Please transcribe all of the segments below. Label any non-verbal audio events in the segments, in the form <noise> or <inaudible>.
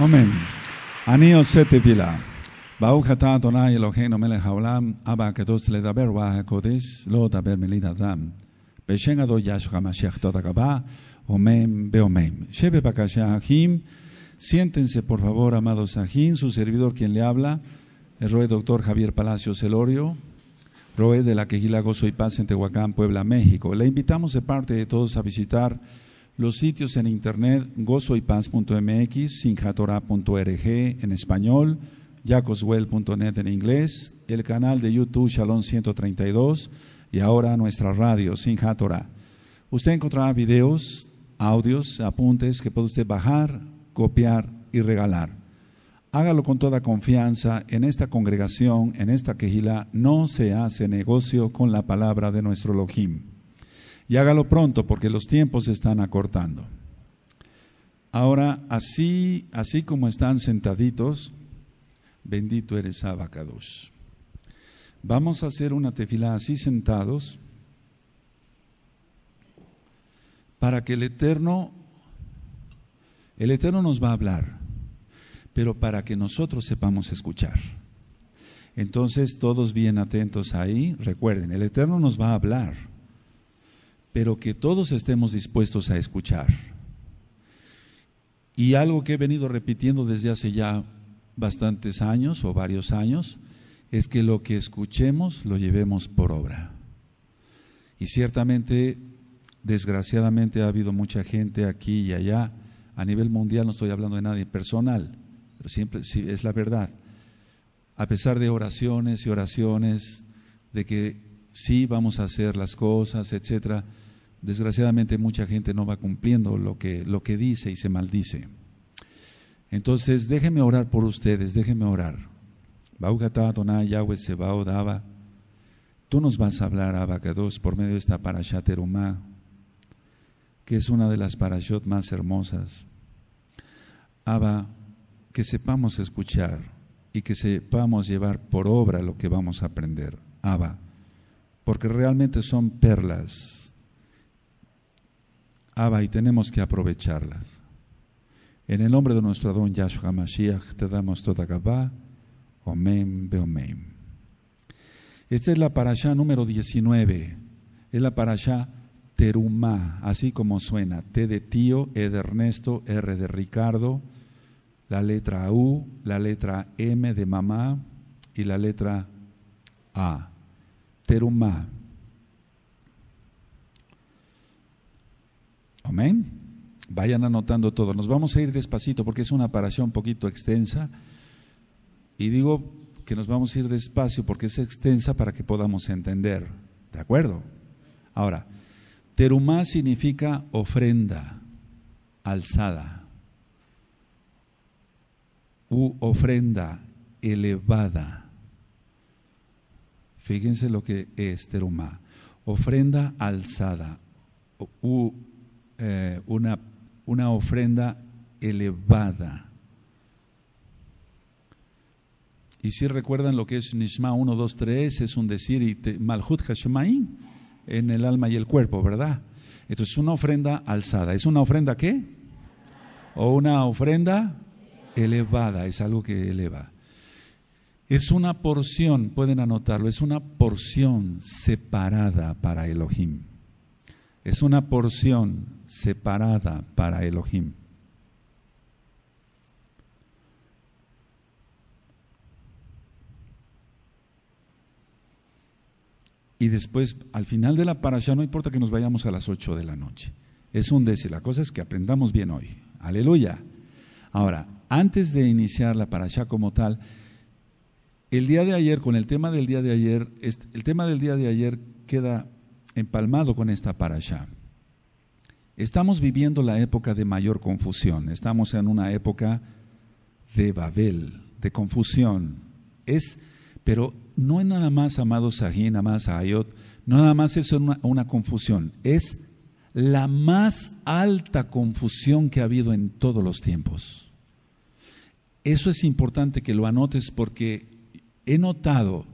Amén. Anío sete pila. Baujata donai elogeno mele aba que dos le da ver waha lo da ver melina dam. Beshenga do yashua tota omen be omen. Shebe siéntense por favor, amados ahim, su servidor quien le habla, el roe doctor Javier Palacio Celorio, roe de la Quejilago Soy paz en Tehuacán, Puebla, México. Le invitamos de parte de todos a visitar los sitios en internet gozoypaz.mx, sinjatora.org en español, jacoswell.net en inglés, el canal de YouTube Shalom 132 y ahora nuestra radio Sinjatora. Usted encontrará videos, audios, apuntes que puede usted bajar, copiar y regalar. Hágalo con toda confianza. En esta congregación, en esta quejila, no se hace negocio con la palabra de nuestro Elohim y hágalo pronto porque los tiempos se están acortando. Ahora, así, así como están sentaditos, bendito eres Abacados. Vamos a hacer una tefila así sentados para que el Eterno, el Eterno nos va a hablar, pero para que nosotros sepamos escuchar. Entonces, todos bien atentos ahí, recuerden, el Eterno nos va a hablar pero que todos estemos dispuestos a escuchar. Y algo que he venido repitiendo desde hace ya bastantes años o varios años es que lo que escuchemos lo llevemos por obra. Y ciertamente, desgraciadamente, ha habido mucha gente aquí y allá, a nivel mundial, no estoy hablando de nadie personal, pero siempre es la verdad. A pesar de oraciones y oraciones, de que sí vamos a hacer las cosas, etcétera, desgraciadamente mucha gente no va cumpliendo lo que, lo que dice y se maldice. Entonces, déjenme orar por ustedes, déjenme orar. Yahweh Tú nos vas a hablar, dos por medio de esta parashat Erumá, que es una de las parashot más hermosas. Abba, que sepamos escuchar y que sepamos llevar por obra lo que vamos a aprender. Abba, porque realmente son perlas Abba, y tenemos que aprovecharlas. En el nombre de nuestro don Yahshua Mashiach te damos toda Gabá, Omen Beomem. Esta es la parasha número 19, es la parasha Terumá, así como suena, T de tío, E de Ernesto, R de Ricardo, la letra U, la letra M de mamá y la letra A. Terumá. Amén. Vayan anotando todo. Nos vamos a ir despacito porque es una paración un poquito extensa. Y digo que nos vamos a ir despacio porque es extensa para que podamos entender. ¿De acuerdo? Ahora, terumá significa ofrenda, alzada, u ofrenda elevada. Fíjense lo que es terumá. Ofrenda alzada, u eh, una, ofrenda elevada. Y si recuerdan lo que es Nishma 1, 2, 3, es un decir y Malhut en el alma y el cuerpo, ¿verdad? Entonces, una ofrenda alzada. ¿Es una ofrenda qué? O una ofrenda elevada, es algo que eleva. Es una porción, pueden anotarlo, es una porción separada para Elohim es una porción separada para Elohim. Y después, al final de la parasha, no importa que nos vayamos a las 8 de la noche. Es un decir. La cosa es que aprendamos bien hoy. Aleluya. Ahora, antes de iniciar la parasha como tal, el día de ayer, con el tema del día de ayer, el tema del día de ayer queda empalmado con esta parasha. Estamos viviendo la época de mayor confusión, estamos en una época de Babel, de confusión. Es, pero no es nada más, amados Sahin, más Ayot, no nada más es una, una confusión, es la más alta confusión que ha habido en todos los tiempos. Eso es importante que lo anotes porque he notado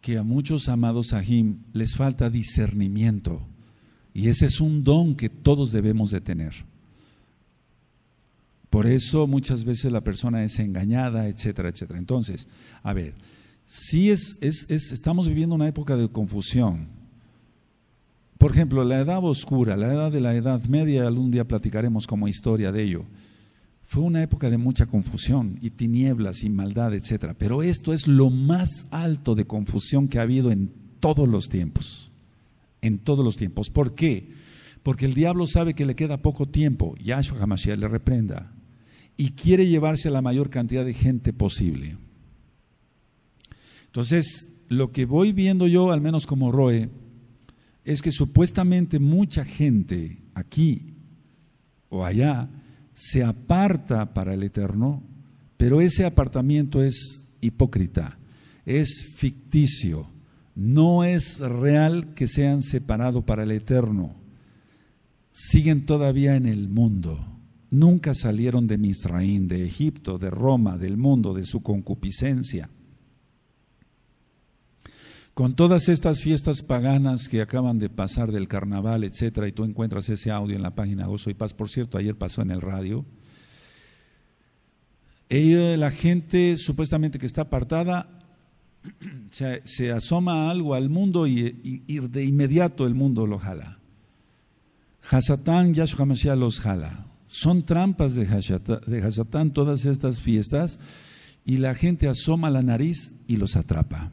que a muchos amados Ajim les falta discernimiento y ese es un don que todos debemos de tener. Por eso muchas veces la persona es engañada, etcétera, etcétera. Entonces, a ver, si es, estamos viviendo una época de confusión. Por ejemplo, la edad oscura, la edad de la edad media, algún día platicaremos como historia de ello. Fue una época de mucha confusión y tinieblas y maldad, etc. Pero esto es lo más alto de confusión que ha habido en todos los tiempos. En todos los tiempos. ¿Por qué? Porque el diablo sabe que le queda poco tiempo. Yahshua Hamashiach le reprenda. Y quiere llevarse a la mayor cantidad de gente posible. Entonces, lo que voy viendo yo, al menos como Roe, es que supuestamente mucha gente aquí o allá se aparta para el eterno, pero ese apartamiento es hipócrita, es ficticio, no es real que sean separados para el eterno. Siguen todavía en el mundo, nunca salieron de Misraín, de Egipto, de Roma, del mundo, de su concupiscencia con todas estas fiestas paganas que acaban de pasar del carnaval, etcétera, y tú encuentras ese audio en la página Oso y Paz, por cierto, ayer pasó en el radio. Eh, la gente supuestamente que está apartada <clears throat> se, asoma algo al mundo y, de inmediato el mundo lo jala. Hasatán, y Mashiach los jala. Son trampas de Hasatán, de Hasatán todas estas fiestas y la gente asoma la nariz y los atrapa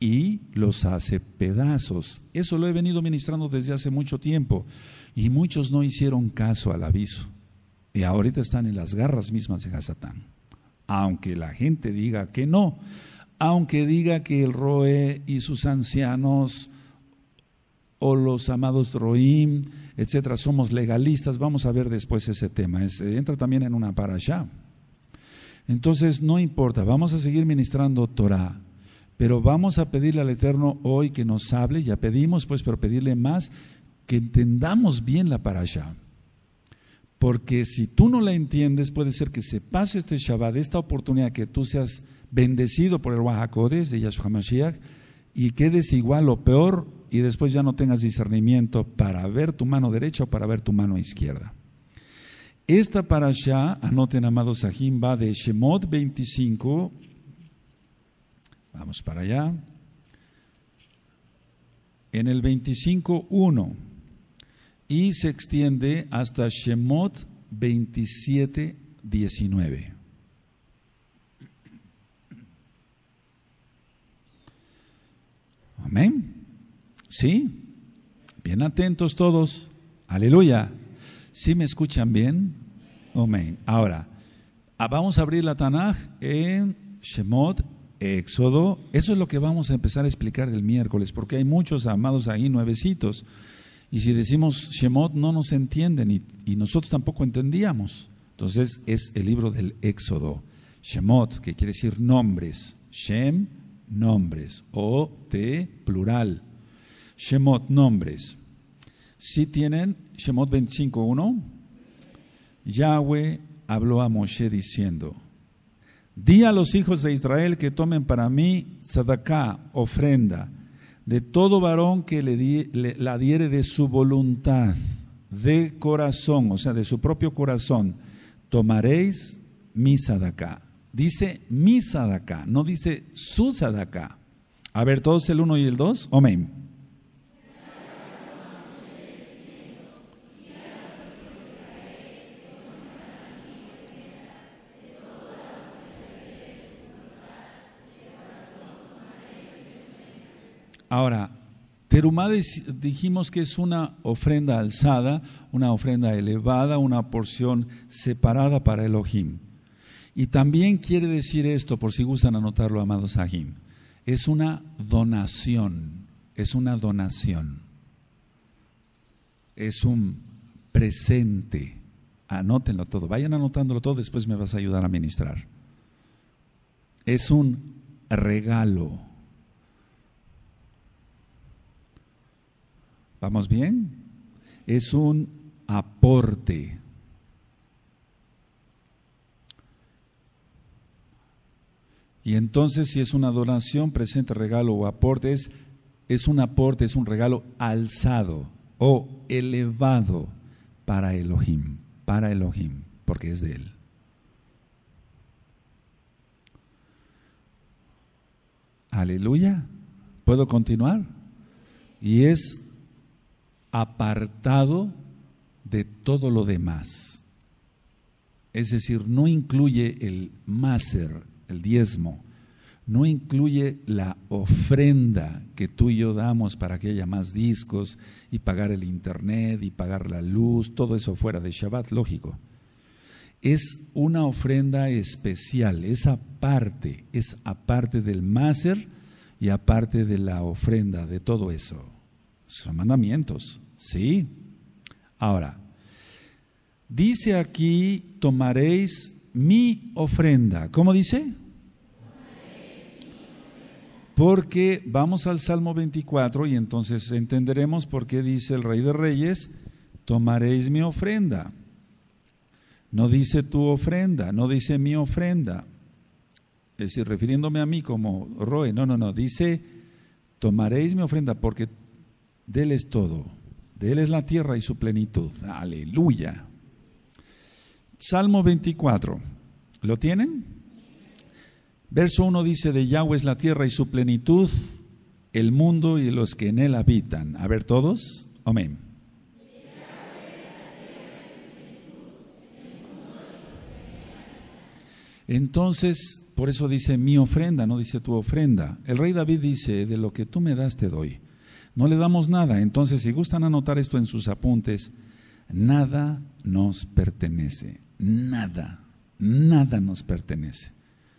y los hace pedazos. Eso lo he venido ministrando desde hace mucho tiempo y muchos no hicieron caso al aviso. Y ahorita están en las garras mismas de Hasatán. Aunque la gente diga que no, aunque diga que el Roe y sus ancianos o los amados Roim, etcétera, somos legalistas, vamos a ver después ese tema. Eh, entra también en una para allá. Entonces, no importa, vamos a seguir ministrando Torah pero vamos a pedirle al Eterno hoy que nos hable, ya pedimos pues, pero pedirle más, que entendamos bien la parasha. Porque si tú no la entiendes, puede ser que se pase este Shabbat, esta oportunidad que tú seas bendecido por el Wahakodes de Yahshua Mashiach y quedes igual o peor y después ya no tengas discernimiento para ver tu mano derecha o para ver tu mano izquierda. Esta parasha, anoten amados Sahim, va de Shemot 25 Vamos para allá. En el 25.1 y se extiende hasta Shemot 27.19. Amén. ¿Sí? Bien atentos todos. Aleluya. ¿Sí me escuchan bien? Amén. Ahora, ah, vamos a abrir la Tanaj en Shemot Éxodo, eso es lo que vamos a empezar a explicar el miércoles, porque hay muchos amados ahí nuevecitos. Y si decimos Shemot, no nos entienden y, nosotros tampoco entendíamos. Entonces es el libro del Éxodo. Shemot, que quiere decir nombres. Shem, nombres. O T, plural. Shemot, nombres. Si tienen Shemot 25.1, Yahweh habló a Moshe diciendo, Di a los hijos de Israel que tomen para mí Sadaká, ofrenda, de todo varón que le, la diere de su voluntad, de corazón, o sea, de su propio corazón, tomaréis mi Sadaká Dice mi Sadaká, no dice su Sadaká A ver, todos el uno y el dos, Amén. Ahora, Terumá dijimos que es una ofrenda alzada, una ofrenda elevada, una porción separada para Elohim. Y también quiere decir esto, por si gustan anotarlo, amados Sahim, es una donación, es una donación, es un presente. Anótenlo todo, vayan anotándolo todo, después me vas a ayudar a ministrar. Es un regalo ¿Vamos bien? Es un aporte. Y entonces si es una donación, presente, regalo o aporte, es, es un aporte, es un regalo alzado o elevado para Elohim, para Elohim, porque es de Él. Aleluya. ¿Puedo continuar? Y es apartado de todo lo demás. Es decir, no incluye el máser, el diezmo, no incluye la ofrenda que tú y yo damos para que haya más discos y pagar el internet y pagar la luz, todo eso fuera de Shabbat, lógico. Es una ofrenda especial, es aparte, es aparte del máser y aparte de la ofrenda, de todo eso. Son mandamientos. ¿Sí? Ahora, dice aquí, tomaréis mi ofrenda. ¿Cómo dice? Porque vamos al Salmo 24 y entonces entenderemos por qué dice el Rey de Reyes, tomaréis mi ofrenda. No dice tu ofrenda, no dice mi ofrenda. Es decir, refiriéndome a mí como Roe, no, no, no, dice, tomaréis mi ofrenda porque es todo. De Él es la tierra y su plenitud. Aleluya. Salmo 24. ¿Lo tienen? Verso 1 dice, de Yahweh es la tierra y su plenitud, el mundo y los que en él habitan. A ver todos. Amén. Entonces, por eso dice mi ofrenda, no dice tu ofrenda. El rey David dice, de lo que tú me das te doy. No le damos nada. Entonces, si gustan anotar esto en sus apuntes, nada nos pertenece. Nada, nada nos pertenece.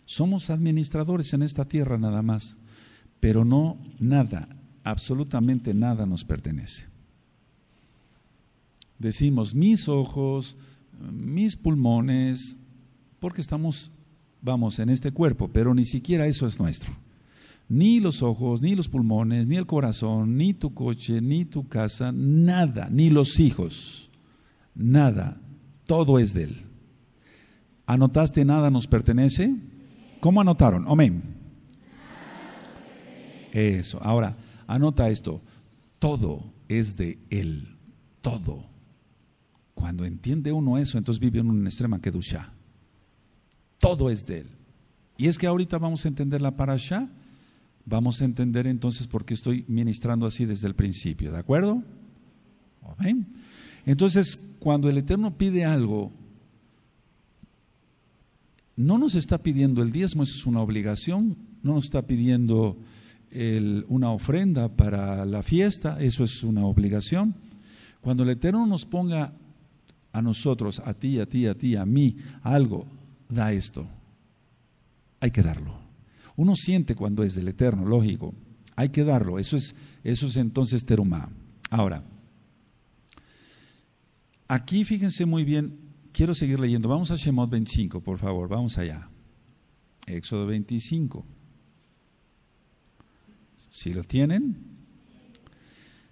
Somos administradores en esta tierra nada más, pero no nada, absolutamente nada nos pertenece. Decimos mis ojos, mis pulmones, porque estamos, vamos, en este cuerpo, pero ni siquiera eso es nuestro ni los ojos, ni los pulmones, ni el corazón, ni tu coche, ni tu casa, nada, ni los hijos, nada, todo es de Él. ¿Anotaste nada nos pertenece? ¿Cómo anotaron? Amén. Eso, ahora, anota esto, todo es de Él, todo. Cuando entiende uno eso, entonces vive en una extrema shah Todo es de Él. Y es que ahorita vamos a entender la parasha Vamos a entender entonces por qué estoy ministrando así desde el principio, ¿de acuerdo? Amén. Entonces, cuando el Eterno pide algo, no nos está pidiendo el diezmo, eso es una obligación, no nos está pidiendo una ofrenda para la fiesta, eso es una obligación. Cuando el Eterno nos ponga a nosotros, a ti, a ti, a ti, a mí, algo, da esto. Hay que darlo. Uno siente cuando es del Eterno, lógico. Hay que darlo. Eso es, eso es entonces terumá. Ahora, aquí fíjense muy bien. Quiero seguir leyendo. Vamos a Shemot 25, por favor. Vamos allá. Éxodo 25. Si lo tienen.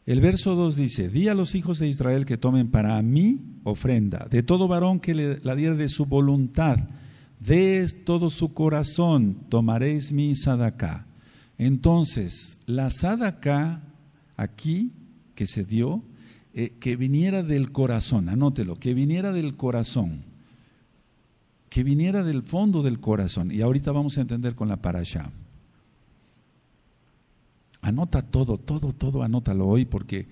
El verso 2 dice, di a los hijos de Israel que tomen para mí ofrenda, de todo varón que le, la diera de su voluntad, de todo su corazón tomaréis mi sadaka. Entonces, la sadaka aquí que se dio, eh, que viniera del corazón, anótelo, que viniera del corazón, que viniera del fondo del corazón. Y ahorita vamos a entender con la parasha. Anota todo, todo, todo, anótalo hoy porque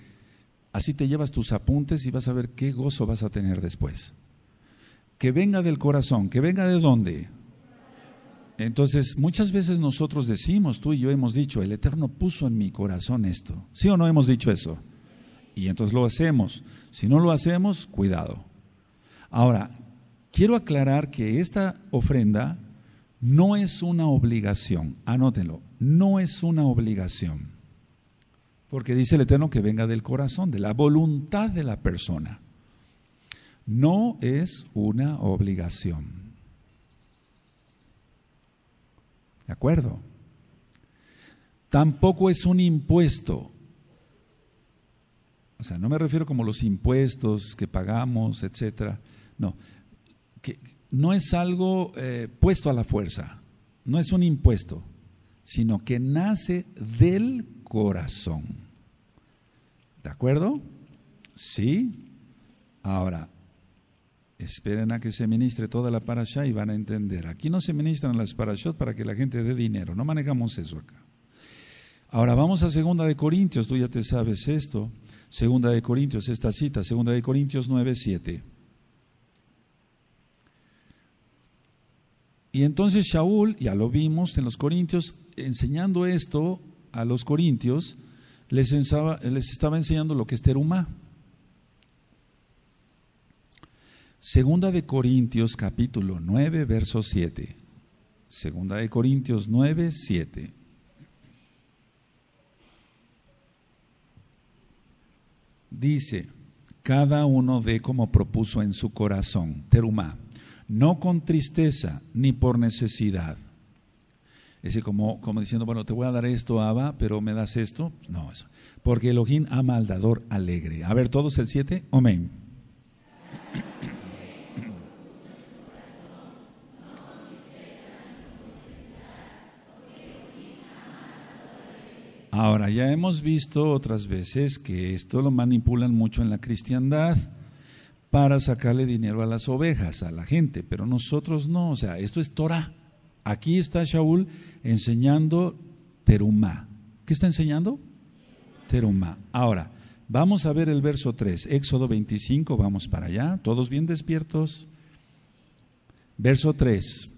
así te llevas tus apuntes y vas a ver qué gozo vas a tener después que venga del corazón, que venga de dónde. Entonces, muchas veces nosotros decimos, tú y yo hemos dicho, el Eterno puso en mi corazón esto. ¿Sí o no hemos dicho eso? Y entonces lo hacemos. Si no lo hacemos, cuidado. Ahora, quiero aclarar que esta ofrenda no es una obligación. Anótenlo, no es una obligación. Porque dice el Eterno que venga del corazón, de la voluntad de la persona. No es una obligación. ¿De acuerdo? Tampoco es un impuesto. O sea, no me refiero como los impuestos que pagamos, etcétera. No, no es algo eh, puesto a la fuerza, no es un impuesto, sino que nace del corazón. ¿De acuerdo? Sí. Ahora, Esperen a que se ministre toda la parasha y van a entender. Aquí no se ministran las parashot para que la gente dé dinero. No manejamos eso acá. Ahora vamos a Segunda de Corintios. Tú ya te sabes esto. Segunda de Corintios, esta cita. Segunda de Corintios 9, Y entonces Shaul, ya lo vimos en los Corintios, enseñando esto a los Corintios, les, les estaba enseñando lo que es terumá. Segunda de Corintios capítulo 9, verso 7. Segunda de Corintios 9, 7. Dice, cada uno dé como propuso en su corazón, terumá, no con tristeza ni por necesidad. Es como, como diciendo, bueno, te voy a dar esto, Abba, pero me das esto. No, eso. Porque Elohim ama al alegre. A ver, todos el 7. Amén. Ahora, ya hemos visto otras veces que esto lo manipulan mucho en la cristiandad para sacarle dinero a las ovejas, a la gente, pero nosotros no, o sea, esto es Torah. Aquí está Shaul enseñando terumá. ¿Qué está enseñando? Terumá. Ahora, vamos a ver el verso 3, Éxodo 25, vamos para allá, todos bien despiertos. Verso 3.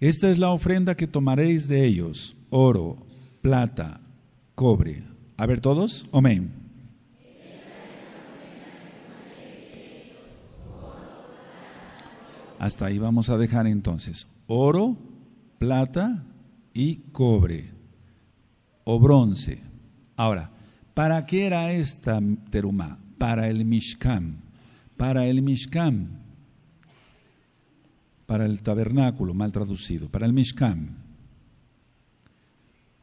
Esta es la ofrenda que tomaréis de ellos, oro, plata, cobre. A ver todos, amén. Hasta ahí vamos a dejar entonces. Oro, plata y cobre. O bronce. Ahora, ¿para qué era esta terumá? Para el Mishkan. Para el Mishkan. Para el tabernáculo, mal traducido. Para el Mishkan.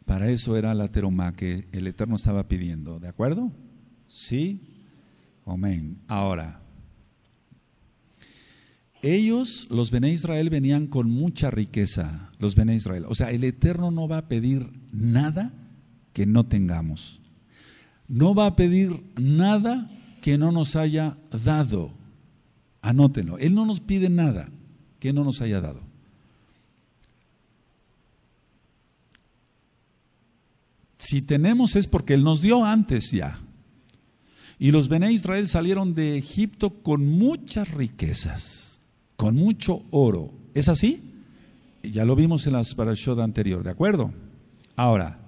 Para eso era la teroma que el Eterno estaba pidiendo, ¿de acuerdo? ¿Sí? Amén. Ahora, ellos, los Bené Israel, venían con mucha riqueza, los Bené Israel. O sea, el Eterno no va a pedir nada que no tengamos. No va a pedir nada que no nos haya dado. Anótenlo. Él no nos pide nada que no nos haya dado. Si tenemos es porque Él nos dio antes ya. Y los Bené Israel salieron de Egipto con muchas riquezas, con mucho oro. ¿Es así? Ya lo vimos en la parashot anterior, ¿de acuerdo? Ahora,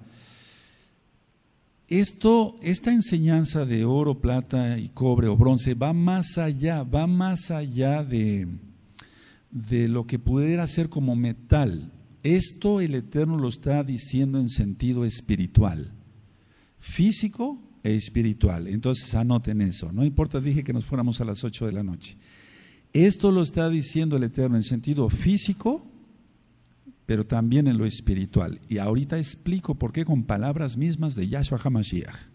esto, esta enseñanza de oro, plata y cobre o bronce va más allá, va más allá de, de lo que pudiera ser como metal esto el Eterno lo está diciendo en sentido espiritual, físico e espiritual. Entonces anoten eso. No importa, dije que nos fuéramos a las 8 de la noche. Esto lo está diciendo el Eterno en sentido físico, pero también en lo espiritual. Y ahorita explico por qué con palabras mismas de Yahshua HaMashiach.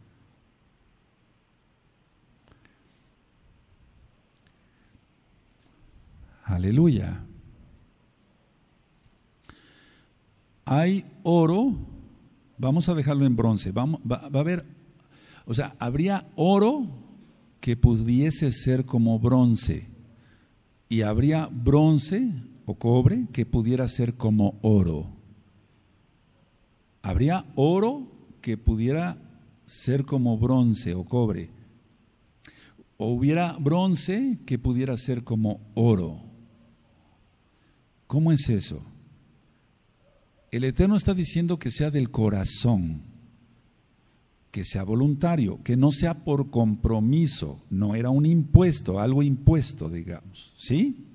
Aleluya. hay oro, vamos a dejarlo en bronce, vamos, va, va a haber, o sea, habría oro que pudiese ser como bronce y habría bronce o cobre que pudiera ser como oro. Habría oro que pudiera ser como bronce o cobre. O hubiera bronce que pudiera ser como oro. ¿Cómo es eso? El Eterno está diciendo que sea del corazón, que sea voluntario, que no sea por compromiso, no era un impuesto, algo impuesto, digamos, ¿sí?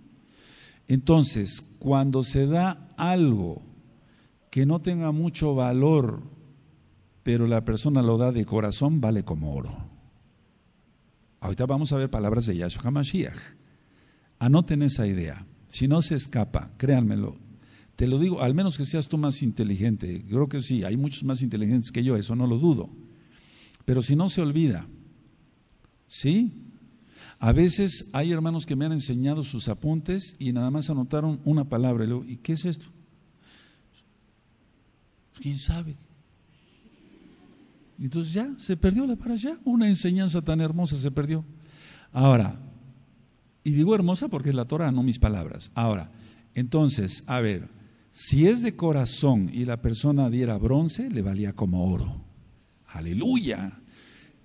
Entonces, cuando se da algo que no tenga mucho valor, pero la persona lo da de corazón, vale como oro. Ahorita vamos a ver palabras de Yahshua Hamashiach. Anoten esa idea. Si no se escapa, créanmelo, te lo digo, al menos que seas tú más inteligente. Creo que sí, hay muchos más inteligentes que yo, eso no lo dudo. Pero si no se olvida, ¿sí? A veces hay hermanos que me han enseñado sus apuntes y nada más anotaron una palabra. Y, ¿y qué es esto? Pues, ¿Quién sabe? Entonces ya, se perdió la para allá. Una enseñanza tan hermosa se perdió. Ahora, y digo hermosa porque es la Torah, no mis palabras. Ahora, entonces, a ver, si es de corazón y la persona diera bronce, le valía como oro. Aleluya.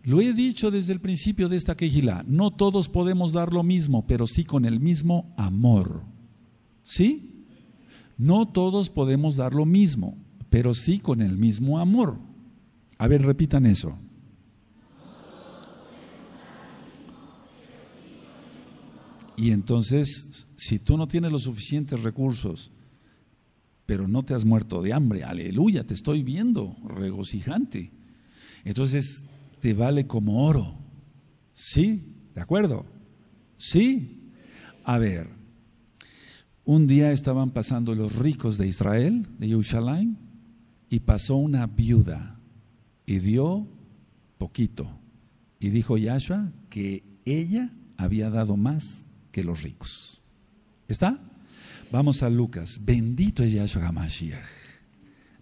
Lo he dicho desde el principio de esta quejilá, no todos podemos dar lo mismo, pero sí con el mismo amor. ¿Sí? No todos podemos dar lo mismo, pero sí con el mismo amor. A ver, repitan eso. Y entonces, si tú no tienes los suficientes recursos pero no te has muerto de hambre. Aleluya, te estoy viendo, regocijante. Entonces, te vale como oro. ¿Sí? ¿De acuerdo? ¿Sí? A ver, un día estaban pasando los ricos de Israel, de Yushalayim, y pasó una viuda y dio poquito. Y dijo Yahshua que ella había dado más que los ricos. ¿Está? Vamos a Lucas. Bendito es Yahshua HaMashiach.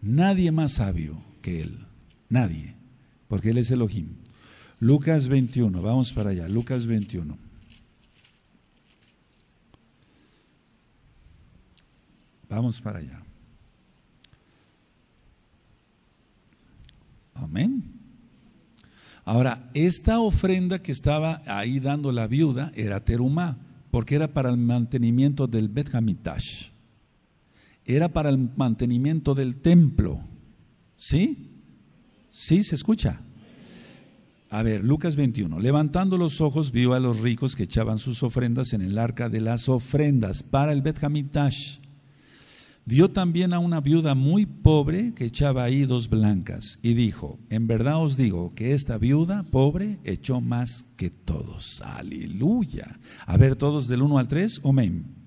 Nadie más sabio que Él. Nadie. Porque Él es Elohim. Lucas 21. Vamos para allá. Lucas 21. Vamos para allá. Amén. Ahora, esta ofrenda que estaba ahí dando la viuda era terumá porque era para el mantenimiento del Bet Era para el mantenimiento del templo. ¿Sí? ¿Sí se escucha? A ver, Lucas 21. Levantando los ojos vio a los ricos que echaban sus ofrendas en el arca de las ofrendas para el Bethamitash. Dio también a una viuda muy pobre que echaba ahí dos blancas y dijo, en verdad os digo que esta viuda pobre echó más que todos. Aleluya. A ver todos del 1 al 3, amén.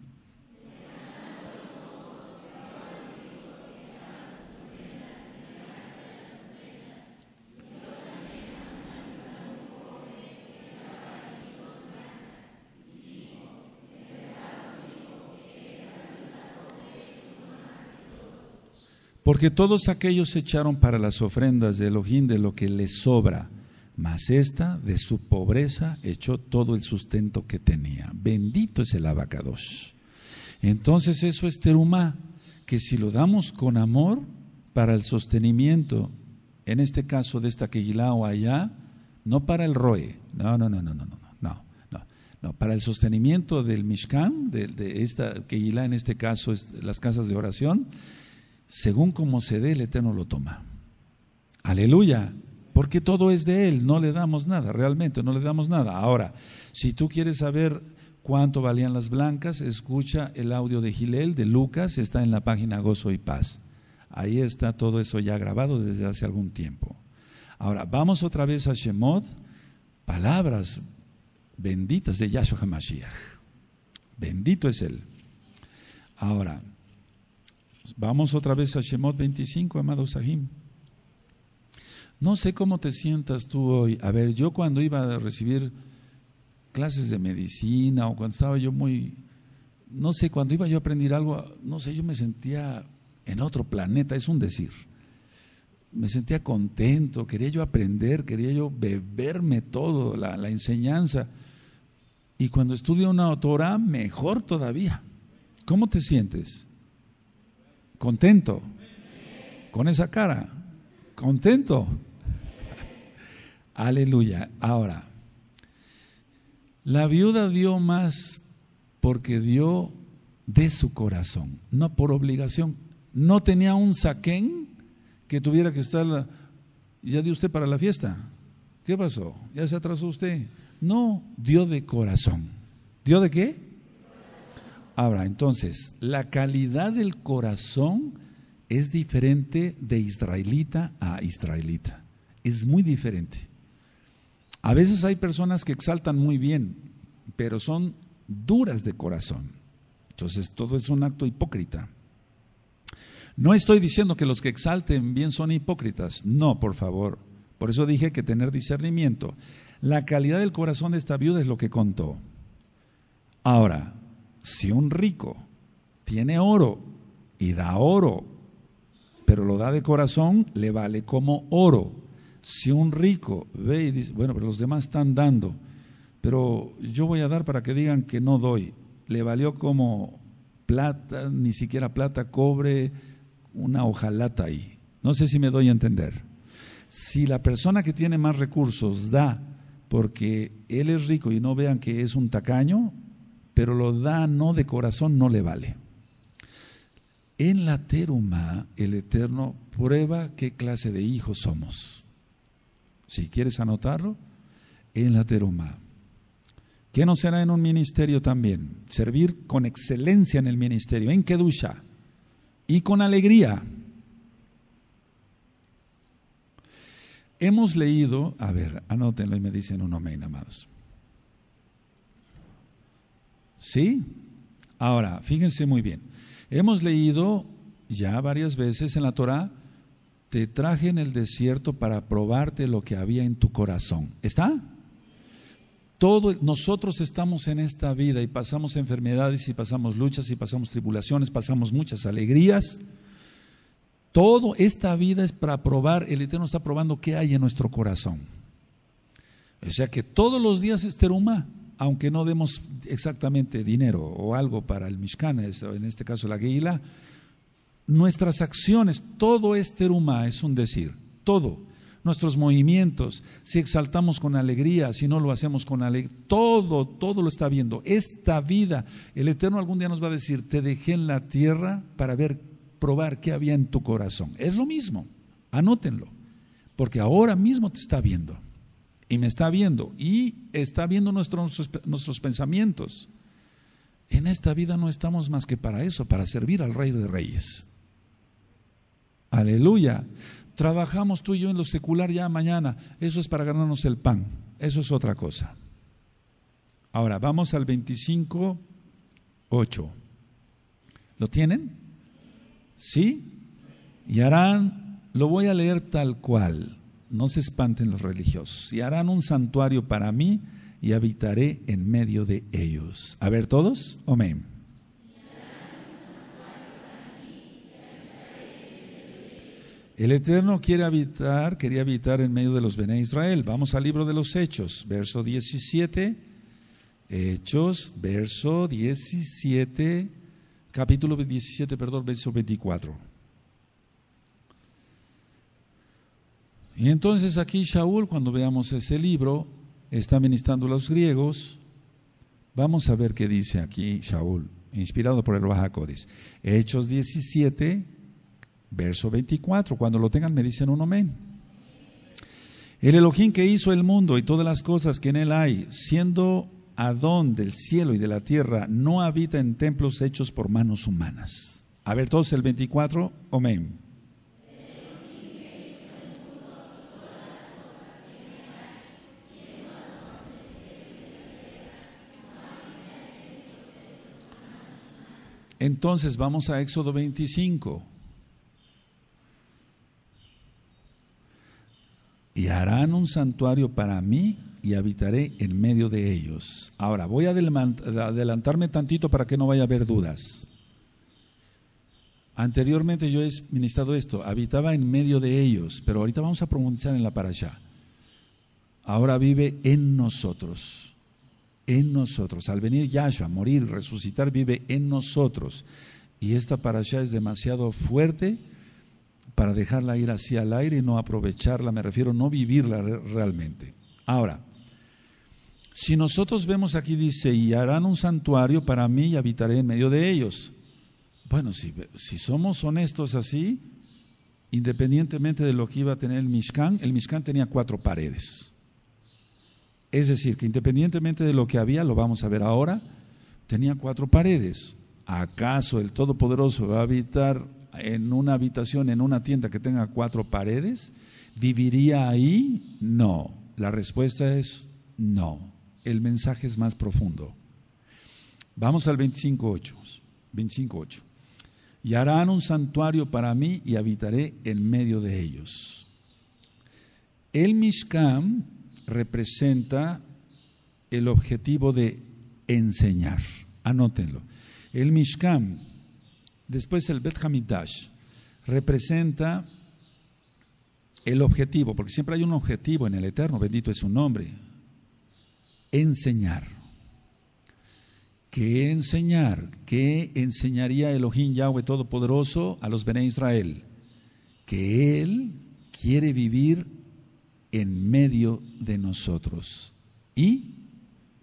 Porque todos aquellos echaron para las ofrendas de Elohim de lo que les sobra, mas esta de su pobreza echó todo el sustento que tenía. Bendito es el abacados. Entonces eso es terumá, que si lo damos con amor para el sostenimiento, en este caso de esta Kegilá o allá, no para el roe, no, no, no, no, no, no, no, no, no, para el sostenimiento del Mishkan, de, esta queguila en este caso es las casas de oración, según como se dé, el Eterno lo toma. Aleluya, porque todo es de Él, no le damos nada, realmente no le damos nada. Ahora, si tú quieres saber cuánto valían las blancas, escucha el audio de Gilel, de Lucas, está en la página Gozo y Paz. Ahí está todo eso ya grabado desde hace algún tiempo. Ahora, vamos otra vez a Shemot, palabras benditas de Yahshua HaMashiach. Bendito es Él. Ahora, Vamos otra vez a Shemot 25, amado Sahim. No sé cómo te sientas tú hoy. A ver, yo cuando iba a recibir clases de medicina o cuando estaba yo muy, no sé, cuando iba yo a aprender algo, no sé, yo me sentía en otro planeta, es un decir. Me sentía contento, quería yo aprender, quería yo beberme todo, la, enseñanza. Y cuando estudio una autora, mejor todavía. ¿Cómo te sientes? Contento. Con esa cara. Contento. Aleluya. Ahora, la viuda dio más porque dio de su corazón, no por obligación. No tenía un saquén que tuviera que estar, ya dio usted para la fiesta. ¿Qué pasó? ¿Ya se atrasó usted? No, dio de corazón. ¿Dio de qué? Ahora, entonces, la calidad del corazón es diferente de israelita a israelita. Es muy diferente. A veces hay personas que exaltan muy bien, pero son duras de corazón. Entonces, todo es un acto hipócrita. No estoy diciendo que los que exalten bien son hipócritas. No, por favor. Por eso dije que tener discernimiento. La calidad del corazón de esta viuda es lo que contó. Ahora, si un rico tiene oro y da oro, pero lo da de corazón, le vale como oro. Si un rico ve y dice, bueno, pero los demás están dando, pero yo voy a dar para que digan que no doy, le valió como plata, ni siquiera plata, cobre, una hojalata ahí. No sé si me doy a entender. Si la persona que tiene más recursos da porque él es rico y no vean que es un tacaño, pero lo da no de corazón, no le vale. En la teruma, el Eterno prueba qué clase de hijos somos. Si quieres anotarlo, en la teruma. ¿Qué no será en un ministerio también? Servir con excelencia en el ministerio, en Kedusha, y con alegría. Hemos leído, a ver, anótenlo y me dicen un amén, amados. ¿Sí? Ahora, fíjense muy bien. Hemos leído ya varias veces en la Torah, te traje en el desierto para probarte lo que había en tu corazón. ¿Está? Todo, nosotros estamos en esta vida y pasamos enfermedades y pasamos luchas y pasamos tribulaciones, pasamos muchas alegrías. Todo esta vida es para probar, el Eterno está probando qué hay en nuestro corazón. O sea que todos los días es teruma aunque no demos exactamente dinero o algo para el Mishkan, en este caso la Geila, nuestras acciones, todo este Ruma es un decir, todo. Nuestros movimientos, si exaltamos con alegría, si no lo hacemos con alegría, todo, todo lo está viendo. Esta vida, el Eterno algún día nos va a decir, te dejé en la tierra para ver, probar qué había en tu corazón. Es lo mismo, anótenlo, porque ahora mismo te está viendo y me está viendo y está viendo nuestros, nuestros pensamientos. En esta vida no estamos más que para eso, para servir al Rey de Reyes. Aleluya. Trabajamos tú y yo en lo secular ya mañana. Eso es para ganarnos el pan. Eso es otra cosa. Ahora, vamos al 25, 8. ¿Lo tienen? ¿Sí? Y harán, lo voy a leer tal cual no se espanten los religiosos, y harán un santuario para mí y habitaré en medio de ellos. A ver todos, amén. El Eterno quiere habitar, quería habitar en medio de los Bené Israel. Vamos al libro de los Hechos, verso 17. Hechos, verso 17, capítulo 17, perdón, verso 24. Y entonces aquí Shaul, cuando veamos ese libro, está ministrando a los griegos. Vamos a ver qué dice aquí Shaul, inspirado por el Baja Hechos 17, verso 24. Cuando lo tengan me dicen un amén. El Elohim que hizo el mundo y todas las cosas que en él hay, siendo Adón del cielo y de la tierra, no habita en templos hechos por manos humanas. A ver todos el 24, amén. Entonces vamos a Éxodo 25. Y harán un santuario para mí y habitaré en medio de ellos. Ahora, voy a adelantarme tantito para que no vaya a haber dudas. Anteriormente yo he ministrado esto, habitaba en medio de ellos, pero ahorita vamos a profundizar en la parasha. Ahora vive en nosotros en nosotros. Al venir Yahshua, morir, resucitar, vive en nosotros. Y esta parasha es demasiado fuerte para dejarla ir así al aire y no aprovecharla, me refiero, no vivirla realmente. Ahora, si nosotros vemos aquí, dice, y harán un santuario para mí y habitaré en medio de ellos. Bueno, si, si somos honestos así, independientemente de lo que iba a tener el Mishkan, el Mishkan tenía cuatro paredes. Es decir, que independientemente de lo que había, lo vamos a ver ahora, tenía cuatro paredes. ¿Acaso el Todopoderoso va a habitar en una habitación, en una tienda que tenga cuatro paredes? ¿Viviría ahí? No. La respuesta es no. El mensaje es más profundo. Vamos al 25.8. 25.8. Y harán un santuario para mí y habitaré en medio de ellos. El Mishkam representa el objetivo de enseñar. Anótenlo. El Mishkan, después el Bet Hamidash, representa el objetivo, porque siempre hay un objetivo en el Eterno, bendito es su nombre. Enseñar. ¿Qué enseñar? ¿Qué enseñaría Elohim Yahweh Todopoderoso a los Bene Israel? Que Él quiere vivir en medio de nosotros y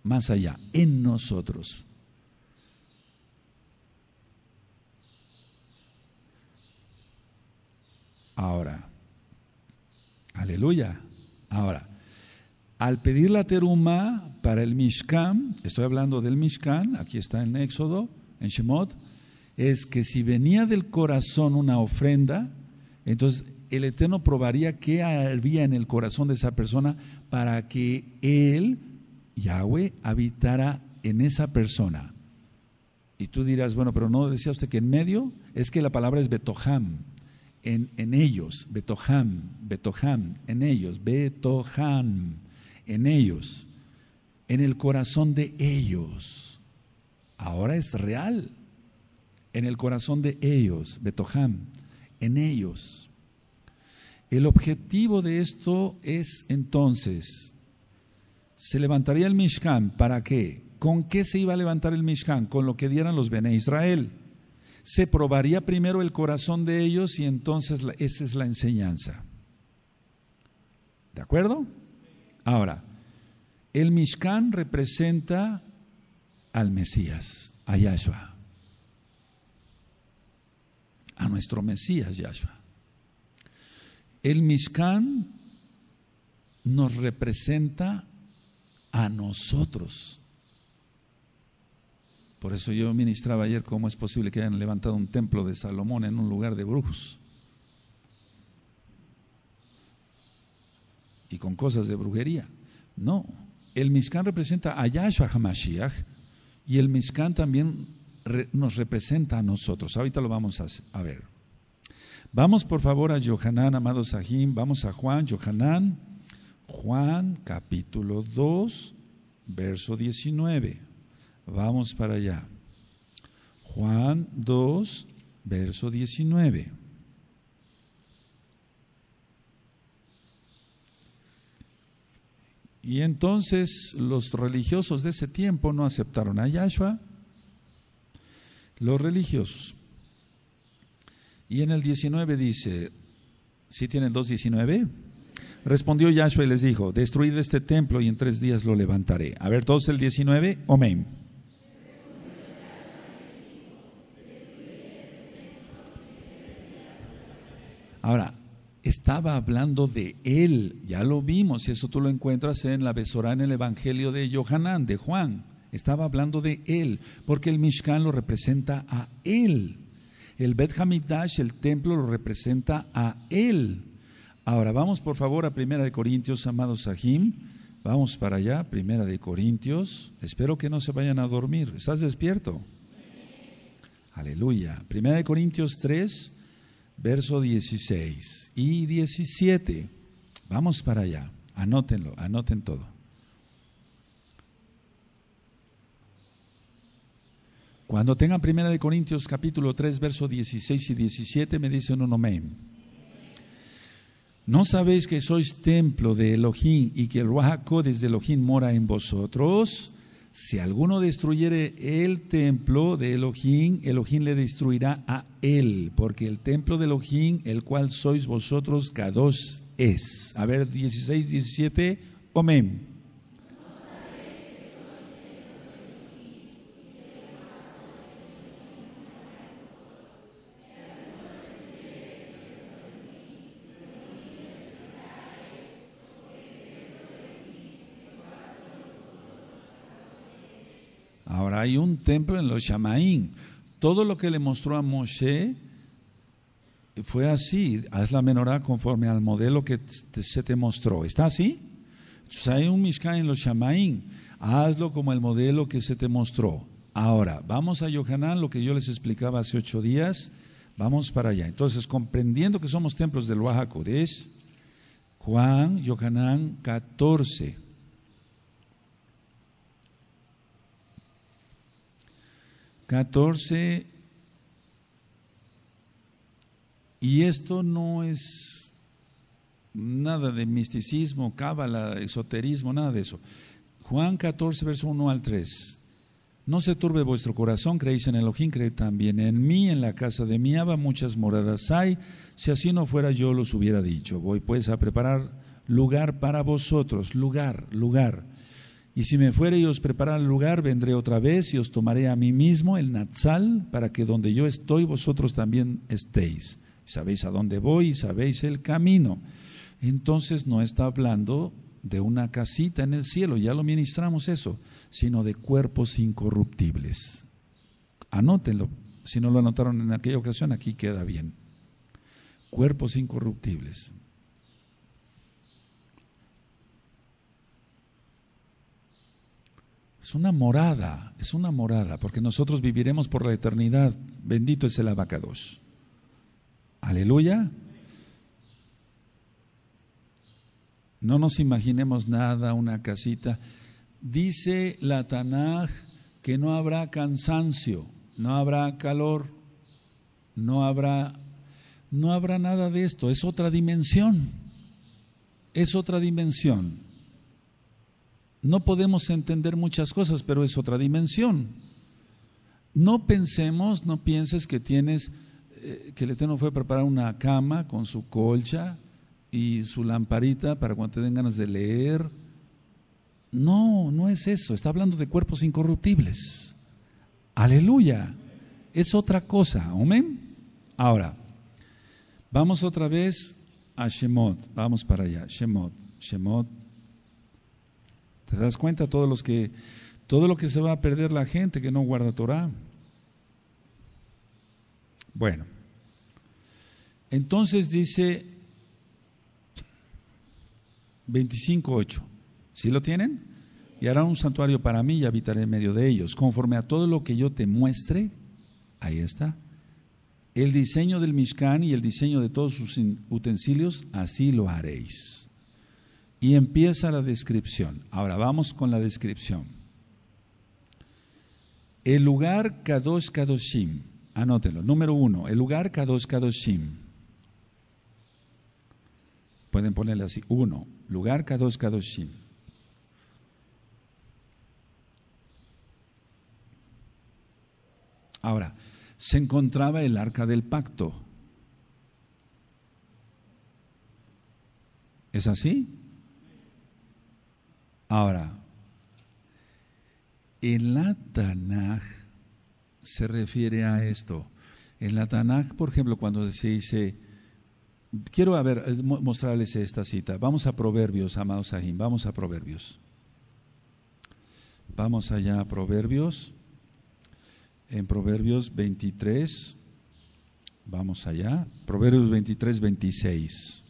más allá, en nosotros. Ahora, aleluya. Ahora, al pedir la teruma para el Mishkan, estoy hablando del Mishkan, aquí está en Éxodo, en Shemot, es que si venía del corazón una ofrenda, entonces el Eterno probaría qué había en el corazón de esa persona para que Él, Yahweh, habitara en esa persona. Y tú dirás, bueno, pero no decía usted que en medio, es que la palabra es Betoham, en, en ellos, Betoham, Betoham, en ellos, Betoham, en ellos, en el corazón de ellos. Ahora es real, en el corazón de ellos, Betoham, en ellos. El objetivo de esto es entonces, se levantaría el Mishkan, ¿para qué? ¿Con qué se iba a levantar el Mishkan? Con lo que dieran los Bene Israel. Se probaría primero el corazón de ellos y entonces esa es la enseñanza. ¿De acuerdo? Ahora, el Mishkan representa al Mesías, a Yahshua, a nuestro Mesías Yahshua. El Mishkan nos representa a nosotros. Por eso yo ministraba ayer cómo es posible que hayan levantado un templo de Salomón en un lugar de brujos. Y con cosas de brujería. No, el Mishkan representa a Yahshua HaMashiach y el Mishkan también nos representa a nosotros. Ahorita lo vamos a ver. Vamos por favor a Johanán, amado Sahim, vamos a Juan, Johanán, Juan capítulo 2, verso 19. Vamos para allá. Juan 2, verso 19. Y entonces los religiosos de ese tiempo no aceptaron a Yahshua. Los religiosos. Y en el 19 dice, si tienen el 2.19? Respondió Yahshua y les dijo, destruid este templo y en tres días lo levantaré. A ver, todos el 19, amén. Ahora, estaba hablando de él, ya lo vimos, y eso tú lo encuentras en la Besorá en el Evangelio de Johanán, de Juan. Estaba hablando de él, porque el Mishkan lo representa a él. El Beth Hamidash, el templo, lo representa a él. Ahora vamos por favor a Primera de Corintios, amados Sahim. Vamos para allá, Primera de Corintios. Espero que no se vayan a dormir. ¿Estás despierto? Aleluya. Primera de Corintios 3, verso 16 y 17. Vamos para allá. Anótenlo, anoten todo. Cuando tengan Primera de Corintios capítulo 3, versos 16 y 17, me dicen un amén. ¿No sabéis que sois templo de Elohim y que el Ruajacodes desde Elohim mora en vosotros? Si alguno destruyere el templo de Elohim, Elohim le destruirá a él, porque el templo de Elohim, el cual sois vosotros, cada dos es. A ver, 16, 17, amén. Ahora hay un templo en los Shamaín. Todo lo que le mostró a Moshe fue así. Haz la menorá conforme al modelo que se te mostró. ¿Está así? hay un Mishkan en los Shamaín. Hazlo como el modelo que se te mostró. Ahora, vamos a Yohanan, lo que yo les explicaba hace ocho días. Vamos para allá. Entonces, comprendiendo que somos templos del es Juan, Yohanan 14. 14. Y esto no es nada de misticismo, cábala, esoterismo, nada de eso. Juan 14, verso 1 al 3. No se turbe vuestro corazón, creéis en Elohim, creéis también en mí, en la casa de mi Abba muchas moradas hay, si así no fuera yo los hubiera dicho. Voy pues a preparar lugar para vosotros, lugar, lugar. Y si me fuere y os preparara el lugar, vendré otra vez y os tomaré a mí mismo el Natsal, para que donde yo estoy, vosotros también estéis. Sabéis a dónde voy y sabéis el camino. Entonces no está hablando de una casita en el cielo, ya lo ministramos eso, sino de cuerpos incorruptibles. Anótenlo, si no lo anotaron en aquella ocasión, aquí queda bien. Cuerpos incorruptibles. Es una morada, es una morada, porque nosotros viviremos por la eternidad. Bendito es el abacados. Aleluya. No nos imaginemos nada, una casita. Dice la Tanaj que no habrá cansancio, no habrá calor, no habrá no habrá nada de esto, es otra dimensión. Es otra dimensión no podemos entender muchas cosas, pero es otra dimensión. No pensemos, no pienses que tienes, eh, que el Eterno fue a preparar una cama con su colcha y su lamparita para cuando te den ganas de leer. No, no es eso. Está hablando de cuerpos incorruptibles. Aleluya. Es otra cosa. Amén. Ahora, vamos otra vez a Shemot. Vamos para allá. Shemot, Shemot, ¿Te das cuenta todos los que todo lo que se va a perder la gente que no guarda Torah? Bueno. Entonces dice 25:8. ¿Sí lo tienen? Y hará un santuario para mí y habitaré en medio de ellos, conforme a todo lo que yo te muestre. Ahí está. El diseño del Mishkan y el diseño de todos sus utensilios, así lo haréis. Y empieza la descripción. Ahora vamos con la descripción. El lugar Kadosh Kadoshim. Anótelo. Número uno. El lugar Kadosh Kadoshim. Pueden ponerle así. Uno. Lugar Kadosh Kadoshim. Ahora, se encontraba el arca del pacto. ¿Es así? Ahora, en la Tanaj se refiere a esto. En la Tanaj, por ejemplo, cuando se dice, quiero eh, mostrarles esta cita. Vamos a Proverbios, amados Sahim, vamos a Proverbios. Vamos allá a Proverbios, en Proverbios 23, vamos allá, Proverbios 23, 26.